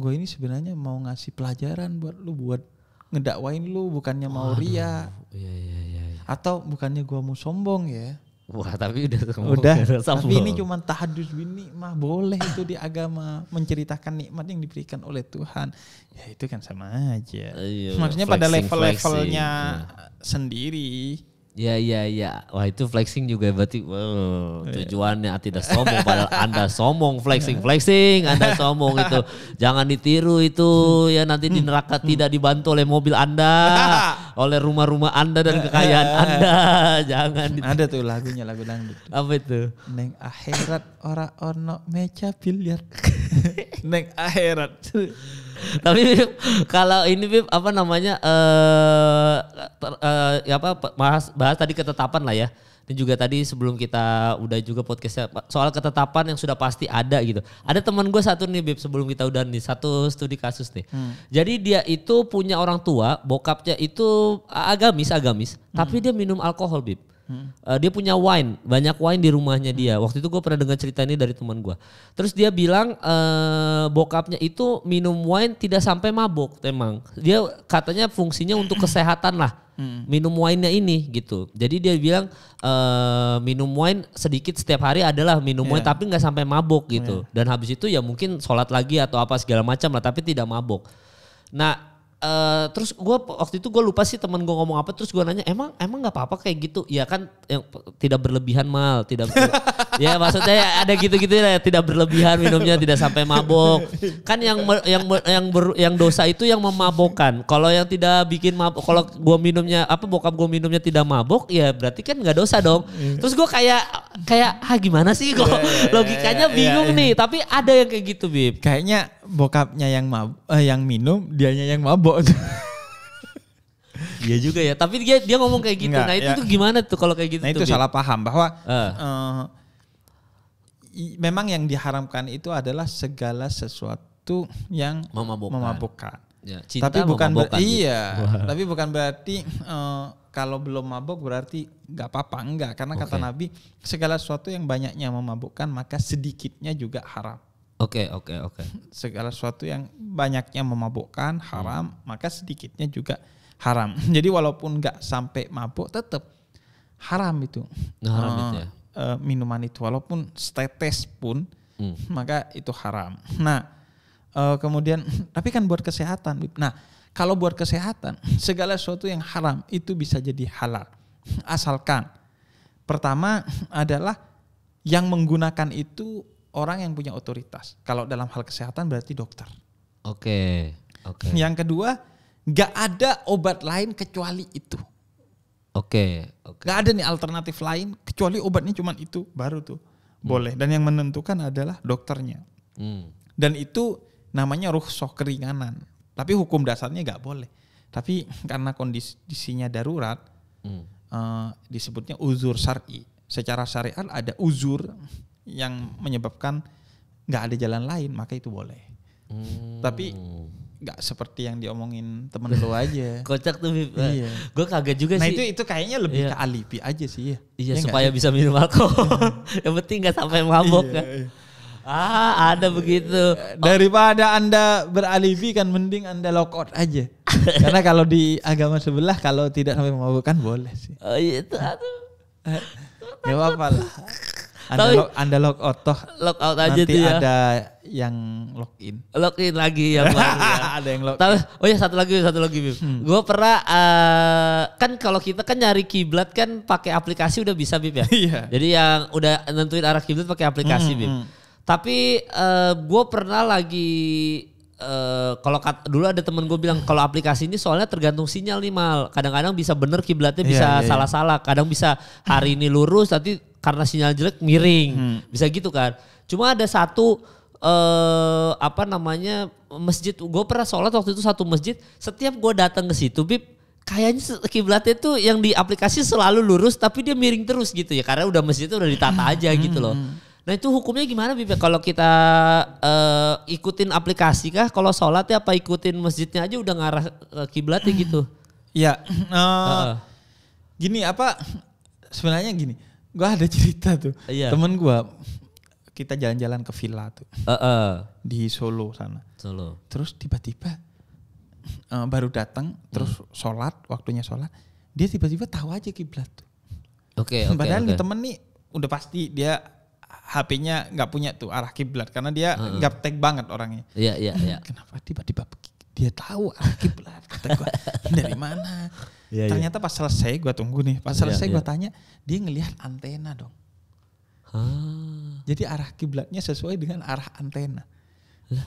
gue ini sebenarnya mau ngasih pelajaran buat lu buat ngedakwain lu bukannya mau ria iya, iya, iya, iya, atau bukannya gue mau sombong ya Wah tapi udah sombong. Udah. sombong. Tapi ini cuma tahadus bini mah boleh itu di agama menceritakan nikmat yang diberikan oleh Tuhan. Ya itu kan sama aja. Iya, Maksudnya flexing, pada level-levelnya iya. sendiri. Ya, ya, ya. Wah itu flexing juga berarti wow, iya. tujuannya tidak sombong padahal Anda sombong flexing flexing Anda sombong itu. Jangan ditiru itu ya nanti di neraka hmm. tidak dibantu oleh mobil Anda, oleh rumah-rumah Anda dan kekayaan eh, eh, Anda. Eh, Jangan ditiru. Ada tuh lagunya lagu dangdut. Apa itu? Neng akhirat ora ono meja biliar. Neng akhirat. Tapi kalau ini Bip apa namanya eh uh, ter, uh, ya apa bahas bahas tadi ketetapan lah ya. Dan juga tadi sebelum kita udah juga podcastnya soal ketetapan yang sudah pasti ada gitu. Ada teman gue satu nih Bib sebelum kita udah nih satu studi kasus nih. Hmm. Jadi dia itu punya orang tua, bokapnya itu agamis agamis, hmm. tapi dia minum alkohol Bib. Hmm. Uh, dia punya wine, banyak wine di rumahnya dia. Waktu itu gue pernah dengar cerita ini dari teman gue. Terus dia bilang uh, bokapnya itu minum wine tidak sampai mabuk, emang. Dia katanya fungsinya untuk kesehatan lah. Minum wine-nya ini gitu. Jadi dia bilang uh, minum wine sedikit setiap hari adalah minum yeah. wine iya. tapi nggak sampai mabuk gitu. Yeah. Dan habis itu ya mungkin sholat lagi atau apa segala macam lah, tapi tidak mabok. Nah Uh, terus gue waktu itu gue lupa sih teman gue ngomong apa terus gue nanya emang emang nggak apa-apa kayak gitu ya kan yang tidak berlebihan mal tidak ber ya maksudnya ada gitu-gitu ya tidak berlebihan minumnya tidak sampai mabok kan yang yang yang ber, yang dosa itu yang memabokkan kalau yang tidak bikin mabok kalau gue minumnya apa bokap gue minumnya tidak mabok ya berarti kan nggak dosa dong hmm. terus gue kayak kayak ah gimana sih kok iya, iya, iya, logikanya bingung nih tapi ada yang kayak gitu bib kayaknya bokapnya yang mab eh, yang minum, dianya yang mabok. Iya juga ya, tapi dia dia ngomong kayak gitu. Enggak, nah, itu ya. tuh gimana tuh kalau kayak gitu Nah, itu tuh, salah paham bahwa uh. Uh, memang yang diharamkan itu adalah segala sesuatu yang memabukkan. memabukkan. Ya, cinta tapi bukan berarti iya, wow. tapi bukan berarti uh, kalau belum mabuk berarti nggak apa-apa enggak karena okay. kata Nabi segala sesuatu yang banyaknya memabukkan maka sedikitnya juga haram. Oke, okay, oke, okay, oke. Okay. Segala sesuatu yang banyaknya memabukkan haram, hmm. maka sedikitnya juga haram. Jadi walaupun nggak sampai mabuk tetap haram itu. Nah, haram uh, itu eh, ya. Eh, minuman itu walaupun setetes pun hmm. maka itu haram. Nah, uh, kemudian tapi kan buat kesehatan. Nah, kalau buat kesehatan segala sesuatu yang haram itu bisa jadi halal asalkan pertama adalah yang menggunakan itu orang yang punya otoritas. Kalau dalam hal kesehatan berarti dokter. Oke. Okay. Oke. Okay. Yang kedua, nggak ada obat lain kecuali itu. Oke. Okay. Okay. Gak ada nih alternatif lain kecuali obatnya cuma itu baru tuh boleh. Dan yang menentukan adalah dokternya. Hmm. Dan itu namanya rukhsah keringanan. Tapi hukum dasarnya nggak boleh. Tapi karena kondisinya darurat, hmm. uh, disebutnya uzur syari. Secara syariat ada uzur yang menyebabkan nggak ada jalan lain maka itu boleh hmm. tapi nggak seperti yang diomongin temen lo aja. Kocak tuh, iya. Eh, gue kaget juga nah, sih. itu itu kayaknya lebih iya. ke alibi aja sih iya. Iya, ya. Iya supaya gak? bisa minum alkohol. yang penting nggak sampai mabok iya, kan. Iya. Ah ada begitu. Daripada anda beralibi kan mending anda lockout aja. Karena kalau di agama sebelah kalau tidak sampai mabuk kan boleh sih. Oh iya itu aduh. Gak eh, ya apa-apa lah. Anda, Tapi, log, anda log out toh. Log out aja nanti tuh ada yang login. Login lagi yang lagi. Ya. ada yang login. Ya, oh ya satu lagi, satu lagi Hmm. Gue pernah uh, kan kalau kita kan nyari kiblat kan pakai aplikasi udah bisa bib ya. yeah. Jadi yang udah nentuin arah kiblat pakai aplikasi hmm, Hmm. Tapi uh, eh, gue pernah lagi Uh, kalau dulu ada temen gue bilang kalau aplikasi ini soalnya tergantung sinyal nih mal kadang-kadang bisa bener kiblatnya iya, bisa iya, iya. salah-salah yeah, yeah, yeah. kadang bisa hari ini lurus nanti karena sinyal jelek miring. Hmm. Bisa gitu kan. Cuma ada satu eh apa namanya masjid gue pernah sholat waktu itu satu masjid setiap gue datang ke situ bib kayaknya kiblatnya tuh yang di aplikasi selalu lurus tapi dia miring terus gitu ya karena udah masjid itu udah ditata hmm. aja gitu loh. Hmm. Nah itu hukumnya gimana Bib? Ya? Kalau kita uh, ikutin aplikasi kah? Kalau sholat ya apa ikutin masjidnya aja udah ngarah uh, kiblatnya gitu? Ya, uh, uh. gini apa sebenarnya gini Gua ada cerita tuh iya. temen gua kita jalan-jalan ke villa tuh uh, uh. di Solo sana Solo terus tiba-tiba uh, baru datang terus hmm. sholat waktunya sholat dia tiba-tiba tahu aja kiblat tuh oke okay, okay, padahal okay. temen nih udah pasti dia HP-nya nggak punya tuh arah kiblat karena dia nggak uh, uh. banget orangnya iya iya iya kenapa tiba-tiba dia tahu arah kiblat kata gue dari mana Yeah, iya. Ternyata yeah. pas selesai gue tunggu nih, pas iya, selesai yeah, gue iya. tanya dia ngelihat antena dong. Huh. Ah. Jadi arah kiblatnya sesuai dengan arah antena. Lah.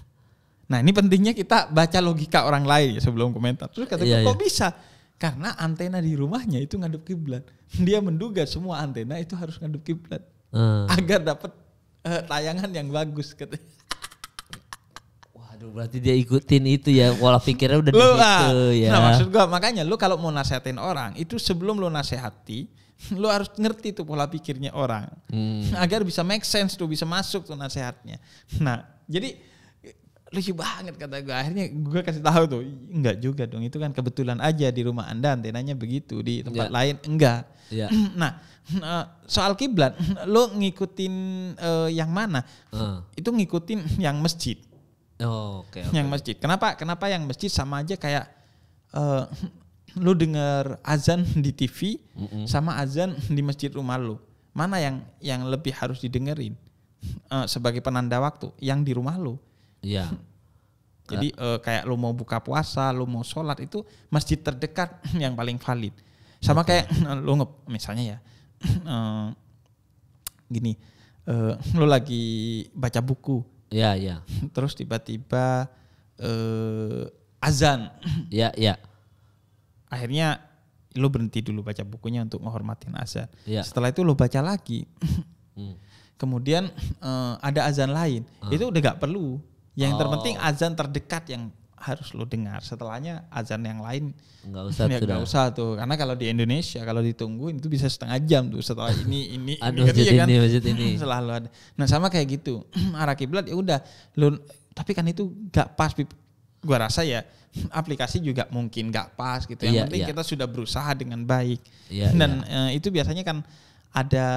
Nah ini pentingnya kita baca logika orang lain ya sebelum komentar. Terus kata yeah, kok yeah. bisa? Karena antena di rumahnya itu ngaduk kiblat. Dia menduga semua antena itu harus ngaduk kiblat uh. agar dapat uh, eh, tayangan yang bagus katanya. Aduh, berarti dia ikutin itu ya pola pikirnya udah lu, situ ah, ya. Nah, maksud gua makanya lu kalau mau nasehatin orang itu sebelum lu nasehati, lu harus ngerti tuh pola pikirnya orang. Hmm. Agar bisa make sense tuh, bisa masuk tuh nasehatnya. Nah, jadi lucu banget kata gue akhirnya gue kasih tahu tuh enggak juga dong itu kan kebetulan aja di rumah anda antenanya begitu di tempat yeah. lain enggak yeah. Ya. nah eh, soal kiblat lu ngikutin uh, yang mana uh. itu ngikutin yang masjid Oh, oke. Okay, okay. Yang masjid. Kenapa? Kenapa yang masjid sama aja kayak uh, lu dengar azan di TV mm hmm sama azan di masjid rumah lu. Mana yang yang lebih harus didengerin? Uh, sebagai penanda waktu yang di rumah lu. Iya. Jadi uh, kayak lu mau buka puasa, lu mau sholat itu masjid terdekat yang paling valid. Sama okay. kayak lu nge misalnya ya. Uh, gini, uh, lu lagi baca buku, Ya, ya. Terus tiba-tiba uh, azan. Ya, ya. Akhirnya lu berhenti dulu baca bukunya untuk menghormatin azan. Ya. Setelah itu lu baca lagi. hmm. Kemudian uh, ada azan lain. Hmm. Itu udah gak perlu. Yang oh. terpenting azan terdekat yang harus lu dengar. Setelahnya azan yang lain nggak usah, ya, sudah. usah tuh. Karena kalau di Indonesia kalau ditungguin itu bisa setengah jam tuh setelah ini ini Aduh, ini, ya kan? ini, Selalu ada. Nah sama kayak gitu arah kiblat ya udah. Lu tapi kan itu gak pas. Gua rasa ya aplikasi juga mungkin gak pas gitu. Yang yeah, penting yeah. kita sudah berusaha dengan baik. Yeah, Dan yeah. Iya. E, itu biasanya kan ada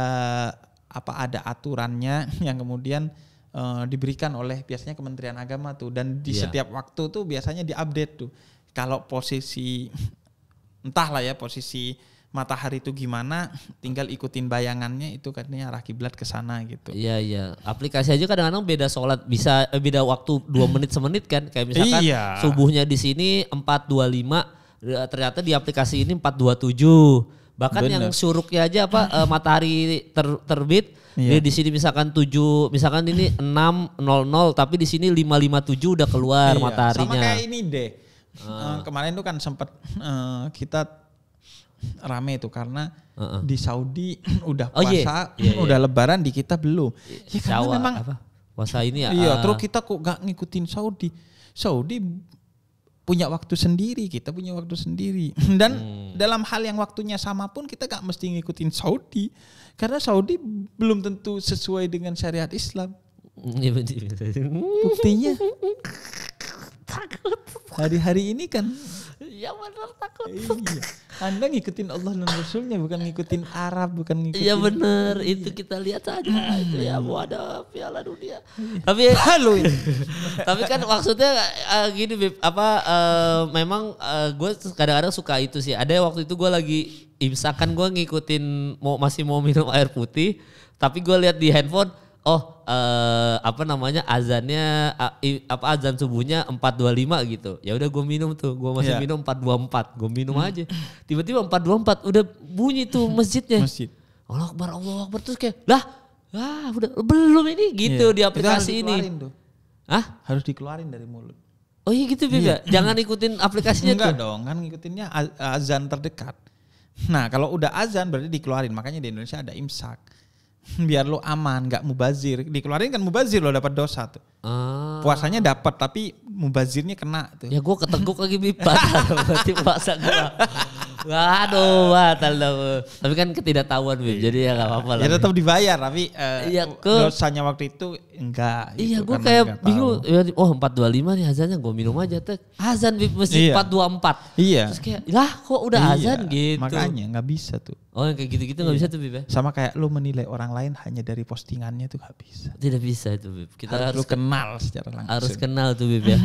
apa ada aturannya yang kemudian uh, diberikan oleh biasanya Kementerian Agama tuh dan di yeah. setiap waktu tuh biasanya diupdate tuh kalau posisi entahlah ya posisi matahari itu gimana tinggal ikutin bayangannya itu katanya arah kiblat ke sana gitu. Iya iya. Aplikasi aja kadang-kadang beda sholat bisa eh, beda waktu dua menit semenit kan kayak misalkan iya. subuhnya di sini 425 eh, ternyata di aplikasi ini 427. Bahkan Bener. yang suruknya aja apa eh, matahari ter, terbit Iya. Dia di sini misalkan 7 misalkan ini 600 tapi di sini 557 udah keluar iya, mataharinya. Sama kayak ini deh. Uh. kemarin tuh kan sempat uh, eh, kita rame itu karena uh -uh. di Saudi udah oh, iya. puasa, oh, yeah. Yeah, yeah. udah lebaran di kita belum. Ya karena Jawa, memang apa? puasa ini ya. Iya, uh, terus kita kok gak ngikutin Saudi. Saudi punya waktu sendiri, kita punya waktu sendiri. Dan hmm. dalam hal yang waktunya sama pun kita gak mesti ngikutin Saudi. Karena Saudi belum tentu sesuai dengan syariat Islam. Iya, Buktinya takut. Hari-hari ini kan Ya benar takut. Iya. Anda ngikutin Allah dan Rasulnya bukan ngikutin Arab, bukan ngikutin. Iya benar, iya. itu kita lihat aja itu ya mau hmm. ada Piala Dunia. Iya. Tapi halo tapi kan maksudnya uh, gini Beb, apa uh, memang uh, eh, gue kadang-kadang suka itu sih. Ada waktu itu gue lagi imsak kan gue ngikutin mau masih mau minum air putih tapi gue lihat di handphone oh eh, apa namanya azannya apa azan subuhnya empat dua lima gitu ya udah gue minum tuh gue masih yeah. minum empat gue minum hmm. aja tiba-tiba empat dua empat udah bunyi tuh masjidnya Masjid. Allah Akbar Allah Akbar terus kayak lah ah udah belum ini gitu yeah. di Itu harus aplikasi ini tuh. ah Harus dikeluarin dari mulut. oh iya gitu juga iya. ya? jangan ikutin aplikasinya tuh Enggak dong, kan ngikutinnya azan terdekat. Nah kalau udah azan berarti dikeluarin. Makanya di Indonesia ada imsak. Biar lo aman, gak mubazir. Dikeluarin kan mubazir lo dapat dosa tuh. Ah. Puasanya dapat tapi mubazirnya kena tuh. Ya gue keteguk lagi bibat. berarti puasa gue. Waduh, batal dong. Tapi kan ketidaktahuan Bim. jadi ya gak apa-apa lah. Ya tetap dibayar, tapi ya, ke, dosanya waktu itu enggak. Gitu iya, gitu, gue kayak bingung. Ya, oh, 425 nih azannya, gue minum aja tuh. Azan Bim. mesti iya. 424. Iya. Terus kayak, lah kok udah iya, azan gitu. Makanya gak bisa tuh. Oh, kayak gitu-gitu nggak iya. bisa tuh Bib ya? Sama kayak lu menilai orang lain hanya dari postingannya tuh gak bisa. Tidak bisa itu Bib. Kita harus, kenal secara langsung. Harus kenal tuh Bib ya?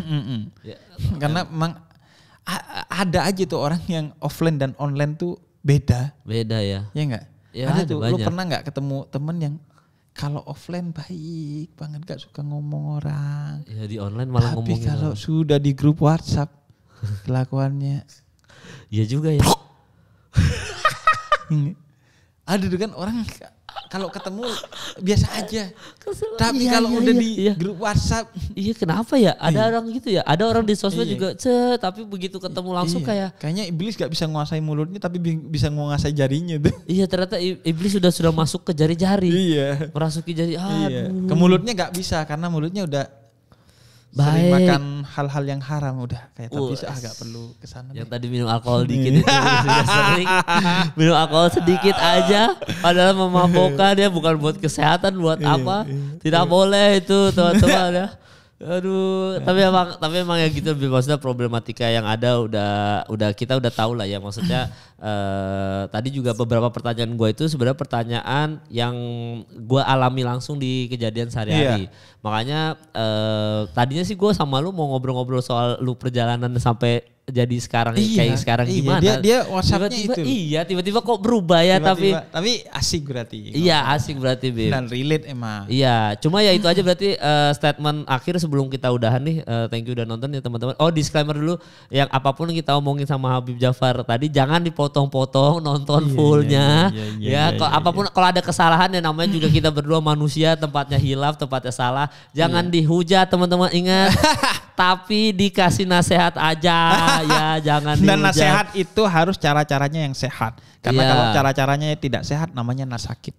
ya. Karena emang ada aja tuh orang yang offline dan online tuh beda. Beda ya. Ya enggak? Ya, ada, ada tuh. Banyak. Lu pernah nggak ketemu temen yang kalau offline baik banget gak suka ngomong orang. Ya di online malah Tapi ngomongin. Tapi kalau sudah di grup WhatsApp kelakuannya. Iya juga ya. ada tuh kan orang kalau ketemu biasa aja. Kesel. Tapi iya, kalau iya, udah iya, di grup WhatsApp, iya kenapa ya? Ada iya. orang gitu ya. Ada orang di sosmed iya. juga, ce, tapi begitu ketemu langsung iya. kayak kayaknya iblis gak bisa menguasai mulutnya tapi bisa menguasai jarinya tuh. Iya, ternyata iblis sudah sudah masuk ke jari-jari. Iya. Merasuki jari. Aduh. Iya. Ke mulutnya gak bisa karena mulutnya udah Baik. sering makan hal-hal yang haram udah kayak tapi sih agak perlu kesana yang tadi minum alkohol dikit hmm. itu sering minum alkohol sedikit aja padahal memabokkan ya bukan buat kesehatan buat iya, apa iya, tidak iya. boleh itu teman-teman ya Aduh, tapi emang tapi emang ya gitu maksudnya problematika yang ada udah udah kita udah tahu lah ya maksudnya eh, tadi juga beberapa pertanyaan gue itu sebenarnya pertanyaan yang gue alami langsung di kejadian sehari-hari. Iya. Makanya eh, tadinya sih gue sama lu mau ngobrol-ngobrol soal lu perjalanan sampai jadi sekarang iya, kayak sekarang iya, gimana? Dia dia WhatsAppnya tiba -tiba, itu. Iya, tiba-tiba kok berubah ya tiba -tiba, tapi tapi asik berarti. Iya, asik berarti Bim. Dan relate emang. Iya, cuma ya itu aja berarti uh, statement akhir sebelum kita udahan nih. Uh, thank you udah nonton ya teman-teman. Oh, disclaimer dulu yang apapun kita omongin sama Habib Jafar tadi jangan dipotong-potong nonton iya, fullnya. Iya, iya, iya, ya, iya, iya, iya, apapun iya. kalau ada kesalahan ya namanya juga kita berdua manusia, tempatnya hilaf, tempatnya salah. Jangan iya. dihujat teman-teman ingat tapi dikasih nasihat aja ya jangan dan dihujat. nasihat itu harus cara-caranya yang sehat karena yeah. kalau cara-caranya tidak sehat namanya nasakit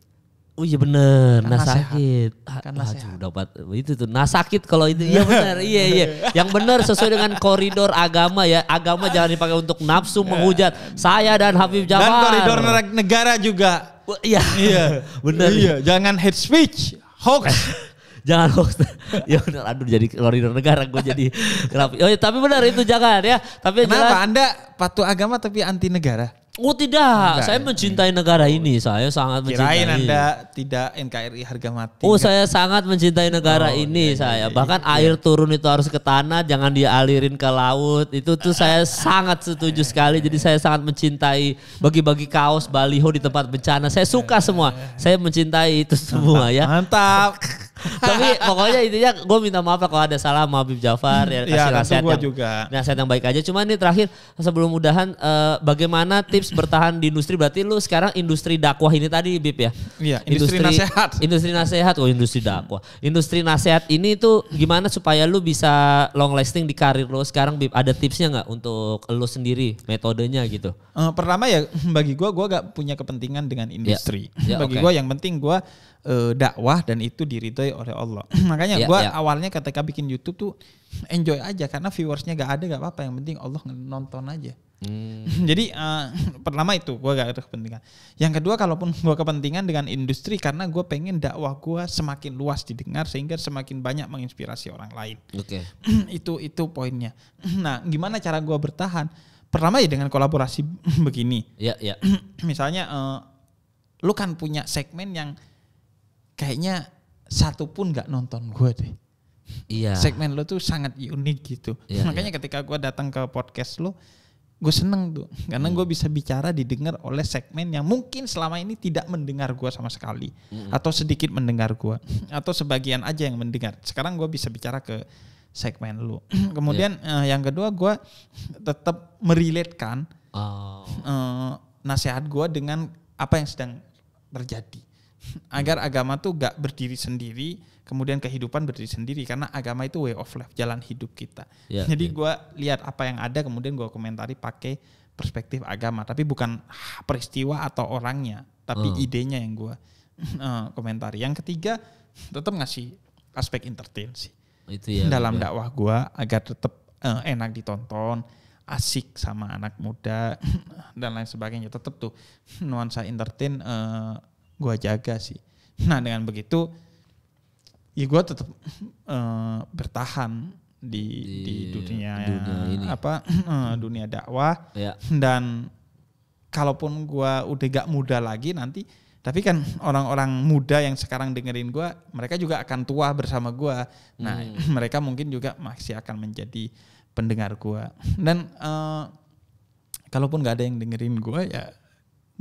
Oh iya bener, Karena nasakit. Kan dapat itu tuh nasakit kalau itu. Iya bener, iya iya. Yang bener sesuai dengan koridor agama ya. Agama jangan dipakai untuk nafsu iya. menghujat. Saya dan Habib Jamal. Dan koridor negara juga. Iya. Iya. Bener. Iya, jangan hate speech, hoax. jangan hoax. ya udah aduh jadi koridor negara gue jadi rapi. Oh, ya, tapi benar itu jangan ya. Tapi kenapa jelas, Anda patuh agama tapi anti negara? Oh tidak, Enggak, saya mencintai mencintai negara ini. Saya sangat Kirain mencintai. Kirain Anda tidak NKRI harga mati. Oh, saya sangat mencintai negara oh, ini iya, iya saya. Iya, iya, Bahkan iya. air turun itu harus ke tanah, jangan dialirin ke laut. Itu tuh saya sangat setuju sekali. Jadi saya sangat mencintai bagi-bagi kaos baliho di tempat bencana. Saya suka iya, semua. Saya mencintai itu semua ya. Mantap. Tapi pokoknya intinya gue minta maaf ya kalau ada salah sama Habib Jafar ya iya, kasih ya, nasihat yang juga. nasihat yang baik aja. Cuma ini terakhir sebelum mudahan eh, bagaimana tips bertahan di industri berarti lu sekarang industri dakwah ini tadi Bib ya. Iya, industri, industri nasihat. Industri nasihat oh industri dakwah. Industri nasihat ini tuh gimana supaya lu bisa long lasting di karir lu sekarang Bib? Ada tipsnya nggak untuk lu sendiri metodenya gitu? Uh, pertama ya bagi gue gue gak punya kepentingan dengan iya. industri. Ya, ya, bagi okay. gue yang penting gue uh, dakwah dan itu diridhoi oleh Allah. Makanya yeah, gue yeah. awalnya ketika bikin YouTube tuh enjoy aja karena viewersnya gak ada gak apa-apa yang penting Allah nonton aja. Hmm. Jadi uh, pertama itu gue gak ada kepentingan. Yang kedua kalaupun gue kepentingan dengan industri karena gue pengen dakwah gue semakin luas didengar sehingga semakin banyak menginspirasi orang lain. Oke. Okay. itu itu poinnya. nah gimana cara gue bertahan? Pertama ya dengan kolaborasi begini. Ya yeah, ya. Yeah. Misalnya uh, lu kan punya segmen yang kayaknya satu pun nggak nonton gue deh. Iya. Segmen lo tuh sangat unik gitu. Iya, Makanya iya. ketika gue datang ke podcast lo, gue seneng tuh karena mm. gue bisa bicara didengar oleh segmen yang mungkin selama ini tidak mendengar gue sama sekali mm. atau sedikit mendengar gue atau sebagian aja yang mendengar. Sekarang gue bisa bicara ke segmen lo. Kemudian yeah. Iya. uh, yang kedua gue tetap meriletkan oh. uh, nasihat gue dengan apa yang sedang terjadi agar agama tuh gak berdiri sendiri kemudian kehidupan berdiri sendiri karena agama itu way of life jalan hidup kita yeah, jadi yeah. gue lihat apa yang ada kemudian gue komentari pakai perspektif agama tapi bukan peristiwa atau orangnya tapi hmm. idenya yang gue uh, komentari yang ketiga tetap ngasih aspek entertain sih itu ya dalam ya. dakwah gue agar tetap uh, eh, enak ditonton asik sama anak muda dan lain sebagainya tetap tuh nuansa entertain uh, gue jaga sih nah dengan begitu ya gue tetap uh, eh, bertahan di di, di dunia, dunia ini. apa eh, dunia dakwah ya. dan kalaupun gue udah gak muda lagi nanti tapi kan orang-orang muda yang sekarang dengerin gue mereka juga akan tua bersama gue nah hmm. mereka mungkin juga masih akan menjadi pendengar gue dan uh, kalaupun gak ada yang dengerin gue ya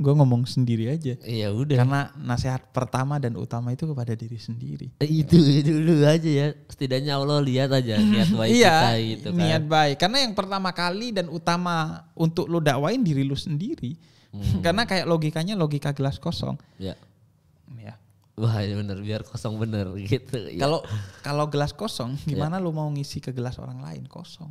gue ngomong sendiri aja. Iya udah. Karena nasihat pertama dan utama itu kepada diri sendiri. Eh, itu dulu aja ya. Setidaknya Allah lihat aja hmm. niat baik iya, kita itu kan. Niat baik. Karena yang pertama kali dan utama untuk lo dakwain diri lu sendiri. Hmm. Karena kayak logikanya logika gelas kosong. Ya. Iya. Ya. Wah bener biar kosong bener gitu. Ya. Kalau ya. kalau gelas kosong ya. gimana ya. lo mau ngisi ke gelas orang lain kosong?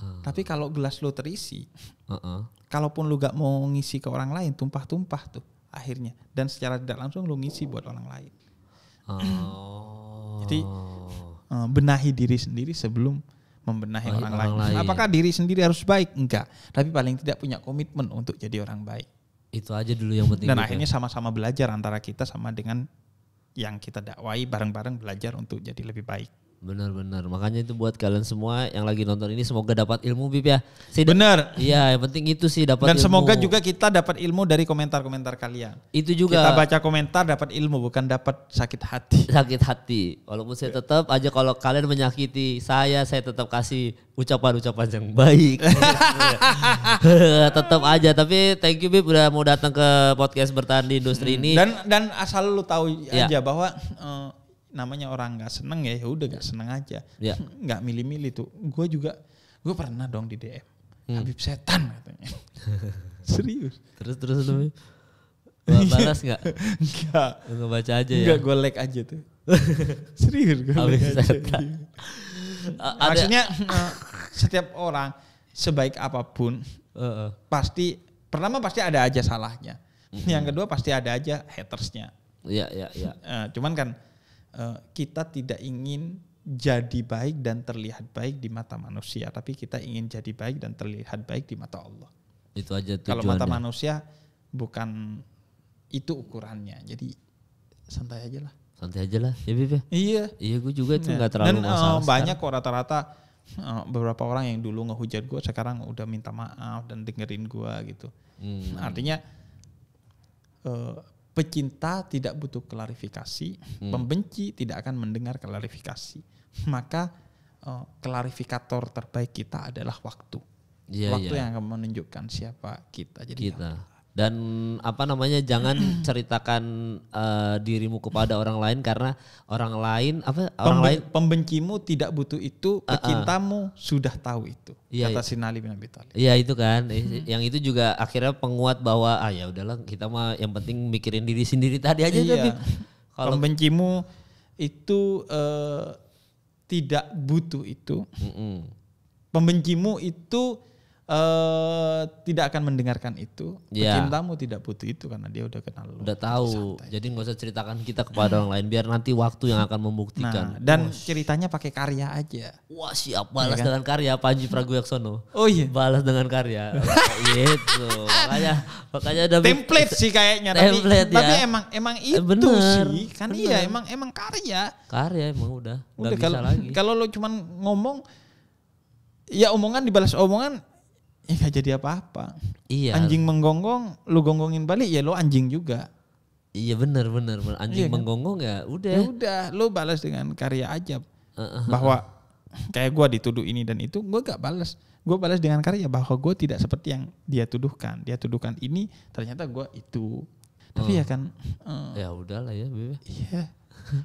Ah. Tapi kalau gelas lo terisi, uh -uh. kalaupun lo gak mau ngisi ke orang lain, tumpah-tumpah tuh akhirnya. Dan secara tidak langsung lo ngisi buat orang lain. Oh. Jadi eh, benahi diri sendiri sebelum membenahi orang, orang lain. lain. Apakah diri sendiri harus baik? Enggak. Tapi paling tidak punya komitmen untuk jadi orang baik. Itu aja dulu yang penting. Dan juga. Gitu ya. akhirnya sama-sama belajar antara kita sama dengan yang kita dakwai bareng-bareng belajar untuk jadi lebih baik. Benar-benar. Makanya itu buat kalian semua yang lagi nonton ini semoga dapat ilmu Bib ya. Si Benar. Iya, yang penting itu sih dapat Dan ilmu. semoga juga kita dapat ilmu dari komentar-komentar kalian. Itu juga. Kita baca komentar dapat ilmu bukan dapat sakit hati. Sakit hati. Walaupun saya tetap aja kalau kalian menyakiti saya, saya tetap kasih ucapan-ucapan yang baik. tetap aja tapi thank you Bib udah mau datang ke podcast bertahan di industri hmm. ini. Dan dan asal lu tahu ya. aja bahwa uh, namanya orang nggak seneng ya, ya udah nggak ya. seneng aja ya. nggak yeah. milih-milih tuh gue juga gue pernah dong di DM hmm. Habib setan katanya serius terus terus lu balas nggak nggak nggak baca aja ya nggak gue like aja tuh serius gue like setan A- maksudnya eh, setiap orang sebaik apapun uh, uh. pasti pertama pasti ada aja salahnya uh hmm. -huh. yang kedua pasti ada aja hatersnya Iya, iya, iya. Eh, cuman kan Eh, kita tidak ingin jadi baik dan terlihat baik di mata manusia, tapi kita ingin jadi baik dan terlihat baik di mata Allah. Itu aja tujuannya. Kalau mata manusia bukan itu ukurannya. Jadi santai aja lah. Santai aja lah, ya Bibi. Ya? Iya. Iya, gue juga itu iya. nggak ya. terlalu dan, eh, masalah. Dan banyak kok rata-rata eh, beberapa orang yang dulu ngehujat gue sekarang udah minta maaf dan dengerin gue gitu. Hmm. Artinya uh, Pecinta tidak butuh klarifikasi, hmm. pembenci tidak akan mendengar klarifikasi. Maka uh, klarifikator terbaik kita adalah waktu. Yeah, waktu yeah. yang akan menunjukkan siapa kita. Jadi kita dan apa namanya jangan ceritakan uh, dirimu kepada orang lain karena orang lain apa orang lain pembencimu tidak butuh itu pecintamu uh, uh. sudah tahu itu iya, kata iya. Sinali bin Abi Thalib. Iya itu kan eh, yang itu juga akhirnya penguat bahwa ah ya udahlah kita mah yang penting mikirin diri sendiri tadi aja iya. kalau pembencimu itu uh, tidak butuh itu. Mm -mm. Pembencimu itu uh, tidak akan mendengarkan itu. Yeah. Iya. Cintamu tidak butuh itu karena dia udah kenal lo. Udah tahu. Santai. Jadi nggak usah ceritakan kita kepada orang lain biar nanti waktu yang akan membuktikan. Nah, dan Wosh. ceritanya pakai karya aja. Wah, siap iya balas ya kan? dengan karya Panji Pragiwaksono. Oh iya. Balas dengan karya. itu Makanya makanya ada template sih kayaknya template tapi, ya. tapi emang emang eh, itu bener, sih. Kan iya, bener. iya emang emang karya. Karya emang udah. udah kalau, lagi. Kalau lo cuman ngomong ya omongan dibalas omongan ya gak jadi apa-apa. Iya. Anjing menggonggong, lu gonggongin balik ya lu anjing juga. Iya benar benar anjing iya, kan? menggonggong ya udah. Ya udah, lu balas dengan karya aja. bahwa kayak gua dituduh ini dan itu, gua gak balas. Gue balas dengan karya bahwa gue tidak seperti yang dia tuduhkan. Dia tuduhkan ini, ternyata gue itu. Tapi oh. ya kan. Uh, ya udahlah ya, Iya. Yeah.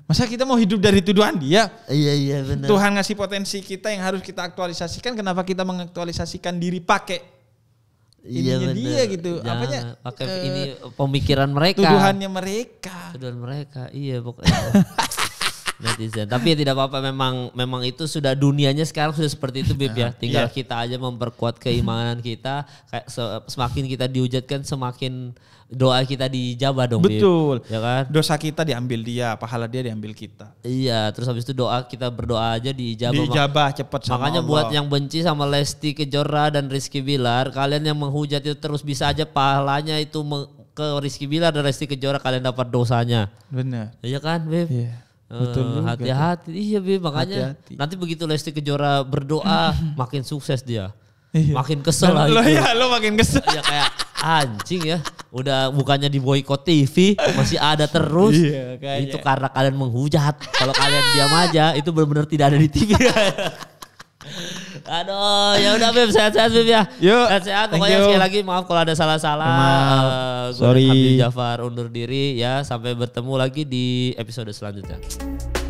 Masa kita mau hidup dari tuduhan dia? Iya iya benar. Tuhan ngasih potensi kita yang harus kita aktualisasikan. Kenapa kita mengaktualisasikan diri pakai Iya dia gitu. apa Apanya pakai uh, ini pemikiran mereka. Tuduhannya mereka. Tuduhan mereka. Iya pokoknya. netizen. Tapi ya tidak apa-apa memang memang itu sudah dunianya sekarang sudah seperti itu Bib ya. Tinggal yeah. kita aja memperkuat keimanan kita kayak semakin kita diujatkan semakin doa kita dijabah dong Betul. Bib. Ya kan? Dosa kita diambil dia, pahala dia diambil kita. Iya, terus habis itu doa kita berdoa aja dijabah. Dijabah cepat Makanya Allah. buat yang benci sama Lesti Kejora dan Rizky Bilar, kalian yang menghujat itu terus bisa aja pahalanya itu ke Rizky Bilar dan Lesti Kejora kalian dapat dosanya. Benar. Iya kan, Bib? Yeah. Eh, Betul Hati-hati. Iya, Be, makanya hati -hati. nanti begitu Lesti Kejora berdoa makin sukses dia. Iya. Makin kesel lah lo, ya, lo makin kesel. ya kayak anjing ya. Udah bukannya di boykot TV masih ada terus. Iya, itu karena kalian menghujat. Kalau kalian diam aja itu benar-benar tidak ada di TV. Aduh, ya udah Bib sehat-sehat Bib ya. Yuk. Sehat-sehat. Pokoknya sekali lagi maaf kalau ada salah-salah. Sorry. Habib Jafar undur diri ya. Sampai bertemu lagi di episode selanjutnya.